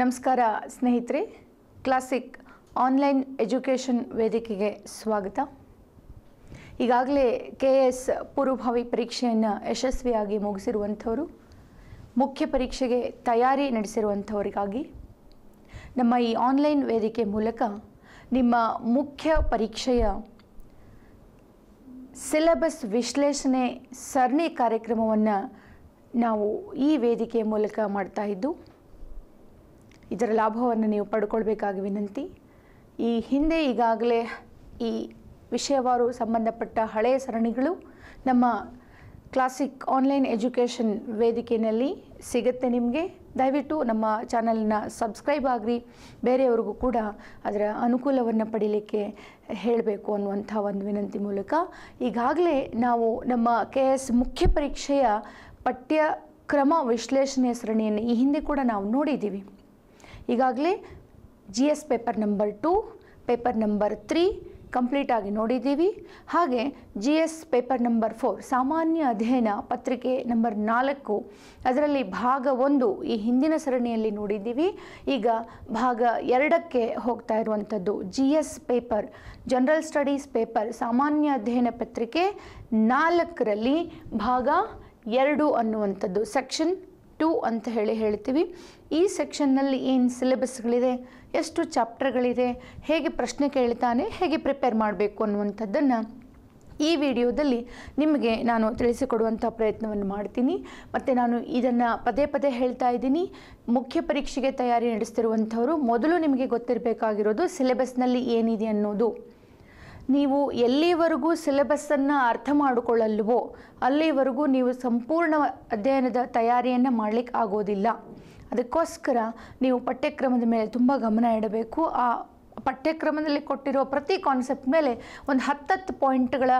ನಮಸ್ಕಾರ ಸ್ನೇಹಿತರೆ classic online education ವೇದಿಕೆಗೆ ಸ್ವಾಗತ ಈಗಾಗಲೇ ಕೆ ಎಸ್ ಪೂರ್ವಭಾವಿ ಪರೀಕ್ಷೆಯನ್ನು ಯಶಸ್ವಿಯಾಗಿ ಮುಗಿಸಿರುವಂಥವರು ಮುಖ್ಯ ಪರೀಕ್ಷೆಗೆ ತಯಾರಿ ನಡೆಸಿರುವಂಥವರಿಗಾಗಿ ನಮ್ಮ ಈ ಆನ್ಲೈನ್ ವೇದಿಕೆ ಮೂಲಕ ನಿಮ್ಮ ಮುಖ್ಯ ಪರೀಕ್ಷೆಯ ಸಿಲೆಬಸ್ ವಿಶ್ಲೇಷಣೆ ಸರಣಿ ಕಾರ್ಯಕ್ರಮವನ್ನು ನಾವು ಈ ವೇದಿಕೆಯ ಮೂಲಕ ಮಾಡ್ತಾಯಿದ್ದು ಇದ್ದು ಇದರ ಲಾಭವನ್ನು ನೀವು ಪಡ್ಕೊಳ್ಬೇಕಾಗಿ ವಿನಂತಿ ಈ ಹಿಂದೆ ಈಗಾಗಲೇ ಈ ವಿಷಯವಾರು ಸಂಬಂಧಪಟ್ಟ ಹಳೆಯ ಸರಣಿಗಳು ನಮ್ಮ ಕ್ಲಾಸಿಕ್ ಆನ್ಲೈನ್ ಎಜುಕೇಷನ್ ವೇದಿಕೆಯಲ್ಲಿ ಸಿಗುತ್ತೆ ನಿಮಗೆ ದಯವಿಟ್ಟು ನಮ್ಮ ಚಾನಲ್ನ ಸಬ್ಸ್ಕ್ರೈಬ್ ಆಗಿರಿ ಬೇರೆಯವ್ರಿಗೂ ಕೂಡ ಅದರ ಅನುಕೂಲವನ್ನು ಪಡೀಲಿಕ್ಕೆ ಹೇಳಬೇಕು ಅನ್ನುವಂಥ ಒಂದು ವಿನಂತಿ ಮೂಲಕ ಈಗಾಗಲೇ ನಾವು ನಮ್ಮ ಕೆ ಎಸ್ ಮುಖ್ಯ ಪರೀಕ್ಷೆಯ ಪಠ್ಯ ಕ್ರಮ ವಿಶ್ಲೇಷಣೆಯ ಸರಣಿಯನ್ನು ಈ ಹಿಂದೆ ಕೂಡ ನಾವು ನೋಡಿದ್ದೀವಿ ಈಗಾಗಲೇ G S paper number two paper number three ಕಂಪ್ಲೀಟಾಗಿ ನೋಡಿದ್ದೀವಿ ಹಾಗೆ G S paper number four ಸಾಮಾನ್ಯ ಅಧ್ಯಯನ ಪತ್ರಿಕೆ ನಂಬರ್ ನಾಲ್ಕು ಅದರಲ್ಲಿ ಭಾಗ ಒಂದು ಈ ಹಿಂದಿನ ಸರಣಿಯಲ್ಲಿ ನೋಡಿದ್ದೀವಿ ಈಗ ಭಾಗ ಎರಡಕ್ಕೆ ಹೋಗ್ತಾ ಇರುವಂಥದ್ದು G S paper general studies paper ಸಾಮಾನ್ಯ ಅಧ್ಯಯನ ಪತ್ರಿಕೆ ನಾಲ್ಕರಲ್ಲಿ ಭಾಗ ಎರಡು ಅನ್ನುವಂಥದ್ದು ಸೆಕ್ಷನ್ ಟು ಅಂತ ಹೇಳಿ ಹೇಳ್ತೀವಿ ಈ ಸೆಕ್ಷನ್ನಲ್ಲಿ ಏನು ಸಿಲೆಬಸ್ಗಳಿದೆ ಎಷ್ಟು ಚಾಪ್ಟರ್ಗಳಿದೆ ಹೇಗೆ ಪ್ರಶ್ನೆ ಕೇಳ್ತಾನೆ ಹೇಗೆ ಪ್ರಿಪೇರ್ ಮಾಡಬೇಕು ಅನ್ನುವಂಥದ್ದನ್ನು ಈ ವಿಡಿಯೋದಲ್ಲಿ ನಿಮಗೆ ನಾನು ತಿಳಿಸಿಕೊಡುವಂಥ ಪ್ರಯತ್ನವನ್ನು ಮಾಡ್ತೀನಿ ಮತ್ತು ನಾನು ಇದನ್ನು ಪದೇ ಪದೇ ಹೇಳ್ತಾ ಇದ್ದೀನಿ ಮುಖ್ಯ ಪರೀಕ್ಷೆಗೆ ತಯಾರಿ ನಡೆಸ್ತಿರುವಂಥವರು ಮೊದಲು ನಿಮಗೆ ಗೊತ್ತಿರಬೇಕಾಗಿರೋದು ಸಿಲೆಬಸ್ನಲ್ಲಿ ಏನಿದೆ ಅನ್ನೋದು ನೀವು ಎಲ್ಲಿವರೆಗೂ ಸಿಲೆಬಸ್ಸನ್ನು ಅರ್ಥ ಮಾಡಿಕೊಳ್ಳಲ್ವೋ ಅಲ್ಲಿವರೆಗೂ ನೀವು ಸಂಪೂರ್ಣ ಅಧ್ಯಯನದ ತಯಾರಿಯನ್ನು ಮಾಡಲಿಕ್ಕೆ ಆಗೋದಿಲ್ಲ ಅದಕ್ಕೋಸ್ಕರ ನೀವು ಪಠ್ಯಕ್ರಮದ ಮೇಲೆ ತುಂಬ ಗಮನ ಇಡಬೇಕು ಆ ಪಠ್ಯಕ್ರಮದಲ್ಲಿ ಕೊಟ್ಟಿರೋ ಪ್ರತಿ ಕಾನ್ಸೆಪ್ಟ್ ಮೇಲೆ ಒಂದು ಹತ್ತತ್ತು ಪಾಯಿಂಟ್ಗಳ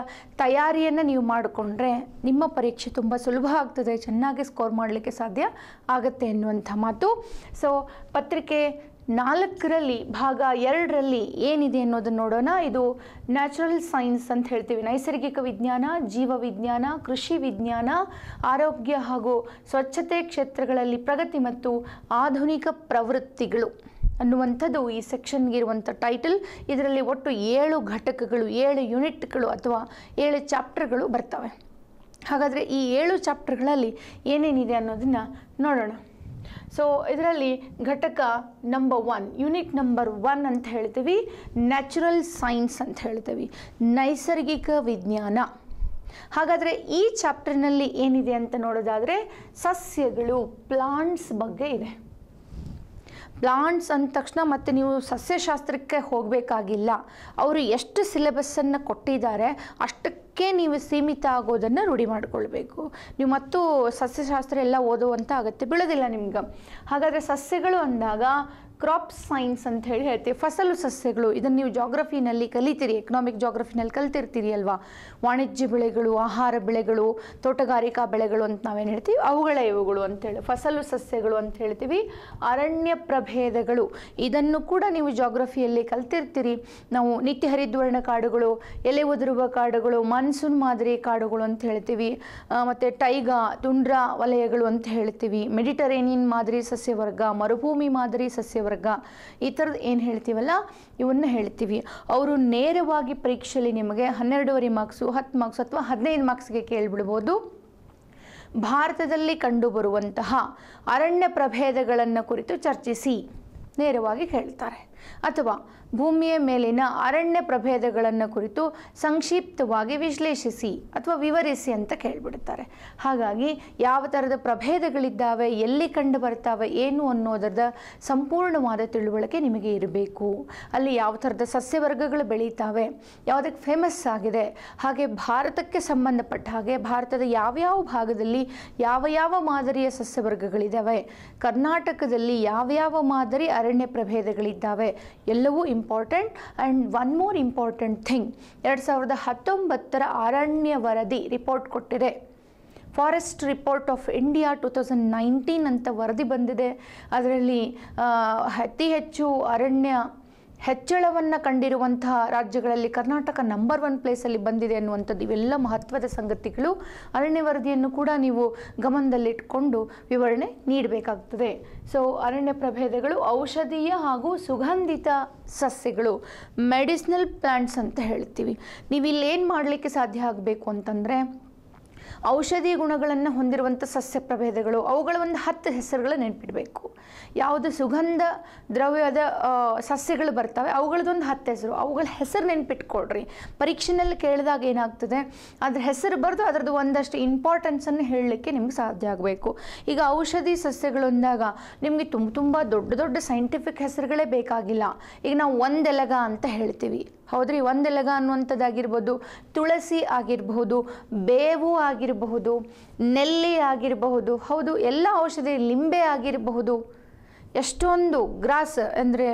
ತಯಾರಿಯನ್ನು ನೀವು ಮಾಡಿಕೊಂಡ್ರೆ ನಿಮ್ಮ ಪರೀಕ್ಷೆ ತುಂಬ ಸುಲಭ ಆಗ್ತದೆ ಚೆನ್ನಾಗಿ ಸ್ಕೋರ್ ಮಾಡಲಿಕ್ಕೆ ಸಾಧ್ಯ ಆಗುತ್ತೆ ಎನ್ನುವಂಥ ಮಾತು ಸೊ ಪತ್ರಿಕೆ ನಾಲ್ಕರಲ್ಲಿ ಭಾಗ ಎರಡರಲ್ಲಿ ಏನಿದೆ ಅನ್ನೋದನ್ನು ನೋಡೋಣ ಇದು ನ್ಯಾಚುರಲ್ ಸೈನ್ಸ್ ಅಂತ ಹೇಳ್ತೀವಿ ನೈಸರ್ಗಿಕ ವಿಜ್ಞಾನ ಜೀವ ವಿಜ್ಞಾನ ಕೃಷಿ ವಿಜ್ಞಾನ ಆರೋಗ್ಯ ಹಾಗೂ ಸ್ವಚ್ಛತೆ ಕ್ಷೇತ್ರಗಳಲ್ಲಿ ಪ್ರಗತಿ ಮತ್ತು ಆಧುನಿಕ ಪ್ರವೃತ್ತಿಗಳು ಅನ್ನುವಂಥದ್ದು ಈ ಸೆಕ್ಷನ್ಗೆ ಇರುವಂಥ ಟೈಟಲ್ ಇದರಲ್ಲಿ ಒಟ್ಟು ಏಳು ಘಟಕಗಳು ಏಳು ಯೂನಿಟ್ಗಳು ಅಥವಾ ಏಳು ಚಾಪ್ಟರ್ಗಳು ಬರ್ತವೆ ಹಾಗಾದರೆ ಈ ಏಳು ಚಾಪ್ಟರ್ಗಳಲ್ಲಿ ಏನೇನಿದೆ ಅನ್ನೋದನ್ನು ನೋಡೋಣ ಸೊ ಇದರಲ್ಲಿ ಘಟಕ number one unit number one ಅಂತ ಹೇಳ್ತೀವಿ ನ್ಯಾಚುರಲ್ ಸೈನ್ಸ್ ಅಂತ ಹೇಳ್ತೀವಿ ನೈಸರ್ಗಿಕ ವಿಜ್ಞಾನ ಹಾಗಾದರೆ ಈ ಚಾಪ್ಟರ್ನಲ್ಲಿ ಏನಿದೆ ಅಂತ ನೋಡೋದಾದರೆ ಸಸ್ಯಗಳು ಪ್ಲಾಂಟ್ಸ್ ಬಗ್ಗೆ ಇದೆ ಪ್ಲಾಂಟ್ಸ್ ಅಂದ ತಕ್ಷಣ ಮತ್ತು ನೀವು ಸಸ್ಯಶಾಸ್ತ್ರಕ್ಕೆ ಹೋಗಬೇಕಾಗಿಲ್ಲ ಅವರು ಎಷ್ಟು ಸಿಲೆಬಸ್ಸನ್ನು ಕೊಟ್ಟಿದ್ದಾರೆ ಅಷ್ಟಕ್ಕೆ ಅದಕ್ಕೆ ನೀವು ಸೀಮಿತ ಆಗೋದನ್ನು ರೂಢಿ ಮಾಡಿಕೊಳ್ಬೇಕು ನೀವು ಮತ್ತು ಸಸ್ಯಶಾಸ್ತ್ರ ಎಲ್ಲ ಓದುವಂಥ ಅಗತ್ಯ ಬೀಳೋದಿಲ್ಲ ನಿಮ್ಗೆ ಹಾಗಾದರೆ ಸಸ್ಯಗಳು ಅಂದಾಗ ಕ್ರಾಪ್ ಸೈನ್ಸ್ ಅಂತ ಹೇಳಿ ಹೇಳ್ತೀವಿ ಫಸಲು ಸಸ್ಯಗಳು ಇದನ್ನು ನೀವು ಜಾಗ್ರಫಿನಲ್ಲಿ ಕಲಿತೀರಿ ಎಕನಾಮಿಕ್ ಜೋಗ್ರಫಿನಲ್ಲಿ ಕಲಿತಿರ್ತೀರಿ ಅಲ್ವಾ ವಾಣಿಜ್ಯ ಬೆಳೆಗಳು ಆಹಾರ ಬೆಳೆಗಳು ತೋಟಗಾರಿಕಾ ಬೆಳೆಗಳು ಅಂತ ನಾವೇನು ಹೇಳ್ತೀವಿ ಅವುಗಳ ಇವುಗಳು ಅಂತೇಳಿ ಫಸಲು ಸಸ್ಯಗಳು ಅಂತ ಹೇಳ್ತೀವಿ ಅರಣ್ಯ ಪ್ರಭೇದಗಳು ಇದನ್ನು ಕೂಡ ನೀವು ಜೋಗ್ರಫಿಯಲ್ಲಿ ಕಲ್ತಿರ್ತೀರಿ ನಾವು ನಿತ್ಯ ಹರಿದ್ವರ್ಣ ಕಾಡುಗಳು ಎಲೆ ಉದುರುವ ಕಾಡುಗಳು ಮಾನ್ಸೂನ್ ಮಾದರಿ ಕಾಡುಗಳು ಅಂತ ಹೇಳ್ತೀವಿ ಮತ್ತು ಟೈಗಾ ತುಂಡ್ರ ವಲಯಗಳು ಅಂತ ಹೇಳ್ತೀವಿ ಮೆಡಿಟರೇನಿಯನ್ ಮಾದರಿ ಸಸ್ಯವರ್ಗ ಮರುಭೂಮಿ ಮಾದರಿ ಸಸ್ಯ ವರ್ಗ ಈ ಥರದ್ದು ಏನು ಹೇಳ್ತೀವಲ್ಲ ಇವನ್ನ ಹೇಳ್ತೀವಿ ಅವರು ನೇರವಾಗಿ ಪರೀಕ್ಷೆಯಲ್ಲಿ ನಿಮಗೆ ಹನ್ನೆರಡುವರೆ ಮಾರ್ಕ್ಸು ಹತ್ತು ಮಾರ್ಕ್ಸ್ ಅಥವಾ ಹದಿನೈದು ಮಾರ್ಕ್ಸ್ಗೆ ಕೇಳಿಬಿಡ್ಬೋದು ಭಾರತದಲ್ಲಿ ಕಂಡುಬರುವಂತಹ ಅರಣ್ಯ ಪ್ರಭೇದಗಳನ್ನು ಕುರಿತು ಚರ್ಚಿಸಿ ನೇರವಾಗಿ ಹೇಳ್ತಾರೆ ಅಥವಾ ಭೂಮಿಯ ಮೇಲಿನ ಅರಣ್ಯ ಪ್ರಭೇದಗಳನ್ನು ಕುರಿತು ಸಂಕ್ಷಿಪ್ತವಾಗಿ ವಿಶ್ಲೇಷಿಸಿ ಅಥವಾ ವಿವರಿಸಿ ಅಂತ ಕೇಳಿಬಿಡುತ್ತಾರೆ ಹಾಗಾಗಿ ಯಾವ ಥರದ ಪ್ರಭೇದಗಳಿದ್ದಾವೆ ಎಲ್ಲಿ ಕಂಡು ಬರ್ತಾವೆ ಏನು ಅನ್ನೋದರದ ಸಂಪೂರ್ಣವಾದ ತಿಳುವಳಿಕೆ ನಿಮಗೆ ಇರಬೇಕು ಅಲ್ಲಿ ಯಾವ ಥರದ ಸಸ್ಯವರ್ಗಗಳು ಬೆಳೀತಾವೆ ಯಾವುದಕ್ಕೆ ಫೇಮಸ್ ಆಗಿದೆ ಹಾಗೆ ಭಾರತಕ್ಕೆ ಸಂಬಂಧಪಟ್ಟ ಹಾಗೆ ಭಾರತದ ಯಾವ್ಯಾವ ಭಾಗದಲ್ಲಿ ಯಾವ ಯಾವ ಮಾದರಿಯ ಸಸ್ಯವರ್ಗಗಳಿದ್ದಾವೆ ಕರ್ನಾಟಕದಲ್ಲಿ ಯಾವ್ಯಾವ ಮಾದರಿ ಅರಣ್ಯ ಪ್ರಭೇದಗಳಿದ್ದಾವೆ ಎಲ್ಲವೂ important and one more important thing ಎರಡು ಸಾವಿರದ ಹತ್ತೊಂಬತ್ತರ ಅರಣ್ಯ ವರದಿ ರಿಪೋರ್ಟ್ ಕೊಟ್ಟಿದೆ forest report of India two thousand nineteen ಅಂತ ವರದಿ ಬಂದಿದೆ ಅದರಲ್ಲಿ ಅತಿ ಹೆಚ್ಚು ಅರಣ್ಯ ಹೆಚ್ಚಳವನ್ನು ಕಂಡಿರುವಂತಹ ರಾಜ್ಯಗಳಲ್ಲಿ ಕರ್ನಾಟಕ ನಂಬರ್ ಒನ್ ಪ್ಲೇಸಲ್ಲಿ ಬಂದಿದೆ ಅನ್ನುವಂಥದ್ದು ಇವೆಲ್ಲ ಮಹತ್ವದ ಸಂಗತಿಗಳು ಅರಣ್ಯ ವರದಿಯನ್ನು ಕೂಡ ನೀವು ಗಮನದಲ್ಲಿಟ್ಟುಕೊಂಡು ವಿವರಣೆ ನೀಡಬೇಕಾಗ್ತದೆ ಸೊ ಅರಣ್ಯ ಪ್ರಭೇದಗಳು ಔಷಧೀಯ ಹಾಗೂ ಸುಗಂಧಿತ ಸಸ್ಯಗಳು ಮೆಡಿಸಿನಲ್ ಪ್ಲ್ಯಾಂಟ್ಸ್ ಅಂತ ಹೇಳ್ತೀವಿ ನೀವು ಇಲ್ಲೇನು ಮಾಡಲಿಕ್ಕೆ ಸಾಧ್ಯ ಆಗಬೇಕು ಅಂತಂದರೆ ಔಷಧಿ ಗುಣಗಳನ್ನು ಹೊಂದಿರುವಂಥ ಸಸ್ಯ ಪ್ರಭೇದಗಳು ಅವುಗಳ ಒಂದು ಹತ್ತು ಹೆಸರುಗಳು ನೆನಪಿಡಬೇಕು ಯಾವುದು ಸುಗಂಧ ದ್ರವ್ಯದ ಸಸ್ಯಗಳು ಬರ್ತವೆ ಅವುಗಳದೊಂದು ಹತ್ತು ಹೆಸರು ಅವುಗಳ ಹೆಸರು ನೆನ್ಪಿಟ್ಕೊಡ್ರಿ ಪರೀಕ್ಷೆನಲ್ಲಿ ಕೇಳಿದಾಗ ಏನಾಗ್ತದೆ ಅದ್ರ ಹೆಸರು ಬರೆದು ಅದರದ್ದು ಒಂದಷ್ಟು ಇಂಪಾರ್ಟೆನ್ಸನ್ನು ಹೇಳಲಿಕ್ಕೆ ನಿಮ್ಗೆ ಸಾಧ್ಯ ಆಗಬೇಕು ಈಗ ಔಷಧಿ ಸಸ್ಯಗಳೊಂದಾಗ ನಿಮಗೆ ತುಂಬ ತುಂಬ ದೊಡ್ಡ ದೊಡ್ಡ ಸೈಂಟಿಫಿಕ್ ಹೆಸರುಗಳೇ ಬೇಕಾಗಿಲ್ಲ ಈಗ ನಾವು ಒಂದೆಲಗ ಅಂತ ಹೇಳ್ತೀವಿ ಹೌದ್ರಿ ಒಂದೆಲಗ ಅನ್ನುವಂಥದ್ದಾಗಿರ್ಬೋದು ತುಳಸಿ ಆಗಿರಬಹುದು ಬೇವು ಆಗಿರಬಹುದು ನೆಲ್ಲಿ ಆಗಿರಬಹುದು ಹೌದು ಎಲ್ಲ ಔಷಧಿ ಲಿಂಬೆ ಆಗಿರಬಹುದು ಎಷ್ಟೊಂದು ಗ್ರಾಸ್ ಅಂದರೆ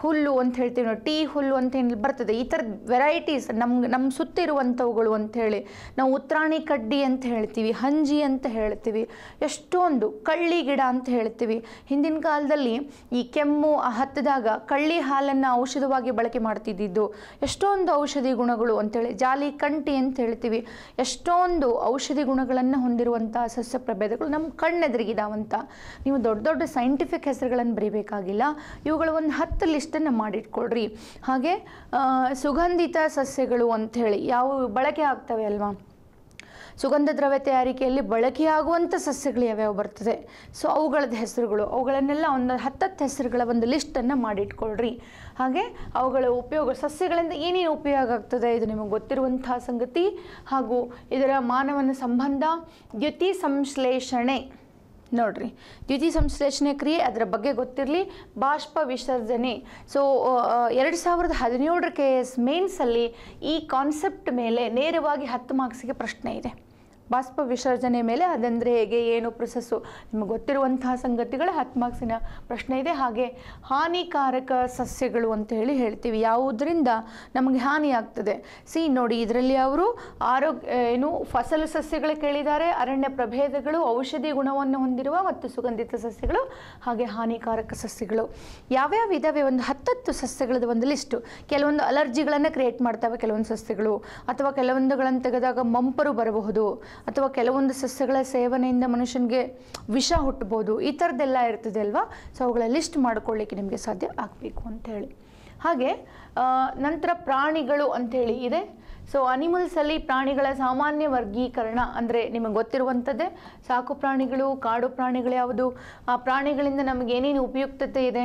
ಹುಲ್ಲು ಅಂತ ಹೇಳ್ತೀವಿ ನೋಡಿ ಟೀ ಹುಲ್ಲು ಅಂತ ಏನು ಬರ್ತದೆ ಈ ಥರದ ವೆರೈಟೀಸ್ ನಮ್ಗೆ ನಮ್ಮ ಸುತ್ತಿರುವಂಥವುಗಳು ಅಂಥೇಳಿ ನಾವು ಉತ್ರಾಣಿ ಕಡ್ಡಿ ಅಂತ ಹೇಳ್ತೀವಿ ಹಂಜಿ ಅಂತ ಹೇಳ್ತೀವಿ ಎಷ್ಟೊಂದು ಕಳ್ಳಿ ಗಿಡ ಅಂತ ಹೇಳ್ತೀವಿ ಹಿಂದಿನ ಕಾಲದಲ್ಲಿ ಈ ಕೆಮ್ಮು ಹತ್ತಿದಾಗ ಕಳ್ಳಿ ಹಾಲನ್ನು ಔಷಧವಾಗಿ ಬಳಕೆ ಮಾಡ್ತಿದ್ದಿದ್ದು ಎಷ್ಟೊಂದು ಔಷಧಿ ಗುಣಗಳು ಅಂಥೇಳಿ ಜಾಲಿ ಕಂಟಿ ಅಂತ ಹೇಳ್ತೀವಿ ಎಷ್ಟೊಂದು ಔಷಧಿ ಗುಣಗಳನ್ನು ಹೊಂದಿರುವಂಥ ಸಸ್ಯ ಪ್ರಭೇದಗಳು ನಮ್ಮ ಕಣ್ಣೆದುರಿಗಿದಾವಂತ ನೀವು ದೊಡ್ಡ ದೊಡ್ಡ ಸೈಂಟಿಫಿಕ್ ಹೆಸರುಗಳನ್ನು ಲಿಸ್ಟನ್ನು ಬರಿಬೇಕಾಗಿಲ್ಲ ಇವುಗಳ ಒಂದು ಹತ್ತು ಲಿಸ್ಟನ್ನು ಮಾಡಿಟ್ಕೊಳ್ರಿ ಹಾಗೆ ಸುಗಂಧಿತ ಸಸ್ಯಗಳು ಅಂಥೇಳಿ ಯಾವ ಬಳಕೆ ಆಗ್ತವೆ ಅಲ್ವಾ ಸುಗಂಧ ದ್ರವ್ಯ ತಯಾರಿಕೆಯಲ್ಲಿ ಬಳಕೆಯಾಗುವಂಥ ಸಸ್ಯಗಳು ಯಾವ್ಯಾವ ಬರ್ತದೆ ಸೊ ಅವುಗಳದ್ದು ಹೆಸರುಗಳು ಅವುಗಳನ್ನೆಲ್ಲ ಒಂದು ಹತ್ತತ್ತು ಹೆಸರುಗಳ ಒಂದು ಲಿಸ್ಟನ್ನು ಮಾಡಿಟ್ಕೊಳ್ರಿ ಹಾಗೆ ಅವುಗಳ ಉಪಯೋಗ ಸಸ್ಯಗಳಿಂದ ಏನೇನು ಉಪಯೋಗ ಆಗ್ತದೆ ಇದು ನಿಮಗೆ ಗೊತ್ತಿರುವಂತಹ ಸಂಗತಿ ಹಾಗೂ ಇದರ ಮಾನವನ ಸಂಬಂಧ ದ್ಯುತಿ ಸಂಶ್ಲೇಷಣೆ ನೋಡ್ರಿ ದ್ಯುತಿ ಸಂಶ್ಲೇಷಣೆ ಕ್ರಿಯೆ ಅದರ ಬಗ್ಗೆ ಗೊತ್ತಿರಲಿ ಬಾಷ್ಪ ವಿಸರ್ಜನೆ ಸೊ ಎರಡು ಸಾವಿರದ ಹದಿನೇಳರ ಕೆ ಎಸ್ ಮೇನ್ಸಲ್ಲಿ ಈ ಕಾನ್ಸೆಪ್ಟ್ ಮೇಲೆ ನೇರವಾಗಿ ಹತ್ತು ಮಾರ್ಕ್ಸಿಗೆ ಪ್ರಶ್ನೆ ಇದೆ ಬಾಷ್ಪ ವಿಸರ್ಜನೆ ಮೇಲೆ ಅದಂದರೆ ಹೇಗೆ ಏನು ಪ್ರೊಸೆಸ್ಸು ನಿಮಗೆ ಗೊತ್ತಿರುವಂತಹ ಸಂಗತಿಗಳು ಹತ್ತು ಮಾರ್ಕ್ಸಿನ ಪ್ರಶ್ನೆ ಇದೆ ಹಾಗೆ ಹಾನಿಕಾರಕ ಸಸ್ಯಗಳು ಅಂತ ಹೇಳಿ ಹೇಳ್ತೀವಿ ಯಾವುದರಿಂದ ನಮಗೆ ಹಾನಿಯಾಗ್ತದೆ ಸಿ ನೋಡಿ ಇದರಲ್ಲಿ ಅವರು ಆರೋಗ್ಯ ಏನು ಫಸಲು ಸಸ್ಯಗಳು ಕೇಳಿದ್ದಾರೆ ಅರಣ್ಯ ಪ್ರಭೇದಗಳು ಔಷಧಿ ಗುಣವನ್ನು ಹೊಂದಿರುವ ಮತ್ತು ಸುಗಂಧಿತ ಸಸ್ಯಗಳು ಹಾಗೆ ಹಾನಿಕಾರಕ ಸಸ್ಯಗಳು ಯಾವ್ಯಾವ ಇದಾವೆ ಒಂದು ಹತ್ತತ್ತು ಸಸ್ಯಗಳದ್ದು ಒಂದು ಲಿಸ್ಟು ಕೆಲವೊಂದು ಅಲರ್ಜಿಗಳನ್ನು ಕ್ರಿಯೇಟ್ ಮಾಡ್ತವೆ ಕೆಲವೊಂದು ಸಸ್ಯಗಳು ಅಥವಾ ಕೆಲವೊಂದುಗಳನ್ನು ತೆಗೆದಾಗ ಮಂಪರು ಬರಬಹುದು ಅಥವಾ ಕೆಲವೊಂದು ಸಸ್ಯಗಳ ಸೇವನೆಯಿಂದ ಮನುಷ್ಯನಿಗೆ ವಿಷ ಹುಟ್ಟಬೋದು ಈ ಥರದ್ದೆಲ್ಲ ಇರ್ತದೆ ಅಲ್ವಾ ಸೊ ಅವುಗಳ ಲಿಸ್ಟ್ ಮಾಡ್ಕೊಳ್ಳಿಕ್ಕೆ ನಿಮಗೆ ಸಾಧ್ಯ ಆಗಬೇಕು ಅಂಥೇಳಿ ಹಾಗೆ ನಂತರ ಪ್ರಾಣಿಗಳು ಅಂಥೇಳಿ ಇದೆ ಸೊ ಅನಿಮಲ್ಸಲ್ಲಿ ಪ್ರಾಣಿಗಳ ಸಾಮಾನ್ಯ ವರ್ಗೀಕರಣ ಅಂದರೆ ನಿಮಗೆ ಗೊತ್ತಿರುವಂಥದ್ದೇ ಸಾಕು ಪ್ರಾಣಿಗಳು ಕಾಡು ಪ್ರಾಣಿಗಳು ಯಾವುದು ಆ ಪ್ರಾಣಿಗಳಿಂದ ನಮಗೇನೇನು ಉಪಯುಕ್ತತೆ ಇದೆ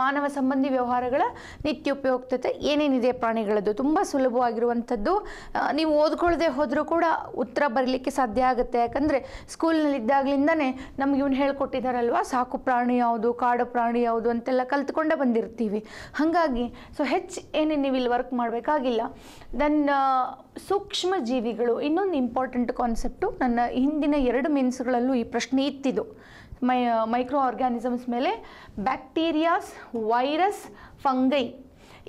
ಮಾನವ ಸಂಬಂಧಿ ವ್ಯವಹಾರಗಳ ನಿತ್ಯ ಉಪಯುಕ್ತತೆ ಏನೇನಿದೆ ಪ್ರಾಣಿಗಳದ್ದು ತುಂಬ ಸುಲಭವಾಗಿರುವಂಥದ್ದು ನೀವು ಓದ್ಕೊಳ್ಳದೆ ಹೋದರೂ ಕೂಡ ಉತ್ತರ ಬರಲಿಕ್ಕೆ ಸಾಧ್ಯ ಆಗುತ್ತೆ ಯಾಕಂದರೆ ಸ್ಕೂಲ್ನಲ್ಲಿದ್ದಾಗಲಿಂದನೇ ನಮ್ಗೆ ಇವ್ನು ಹೇಳ್ಕೊಟ್ಟಿದ್ದಾರಲ್ವ ಸಾಕು ಪ್ರಾಣಿ ಯಾವುದು ಕಾಡು ಪ್ರಾಣಿ ಯಾವುದು ಅಂತೆಲ್ಲ ಕಲ್ತ್ಕೊಂಡೇ ಬಂದಿರ್ತೀವಿ ಹಾಗಾಗಿ ಸೊ ಹೆಚ್ಚು ಏನೇನು ನೀವು ಇಲ್ಲಿ ವರ್ಕ್ ಮಾಡಬೇಕಾಗಿಲ್ಲ ದೆನ್ ಸೂಕ್ಷ್ಮ ಜೀವಿಗಳು ಇನ್ನೊಂದು ಇಂಪಾರ್ಟೆಂಟ್ ಕಾನ್ಸೆಪ್ಟು ನನ್ನ ಹಿಂದಿನ ಎರಡು ಮೆನ್ಸ್ಗಳಲ್ಲೂ ಈ ಪ್ರಶ್ನೆ ಇತ್ತಿದು ಮೈ ಮೈಕ್ರೋ ಆರ್ಗ್ಯಾನಿಸಮ್ಸ್ ಮೇಲೆ ಬ್ಯಾಕ್ಟೀರಿಯಾಸ್ ವೈರಸ್ ಫಂಗೈ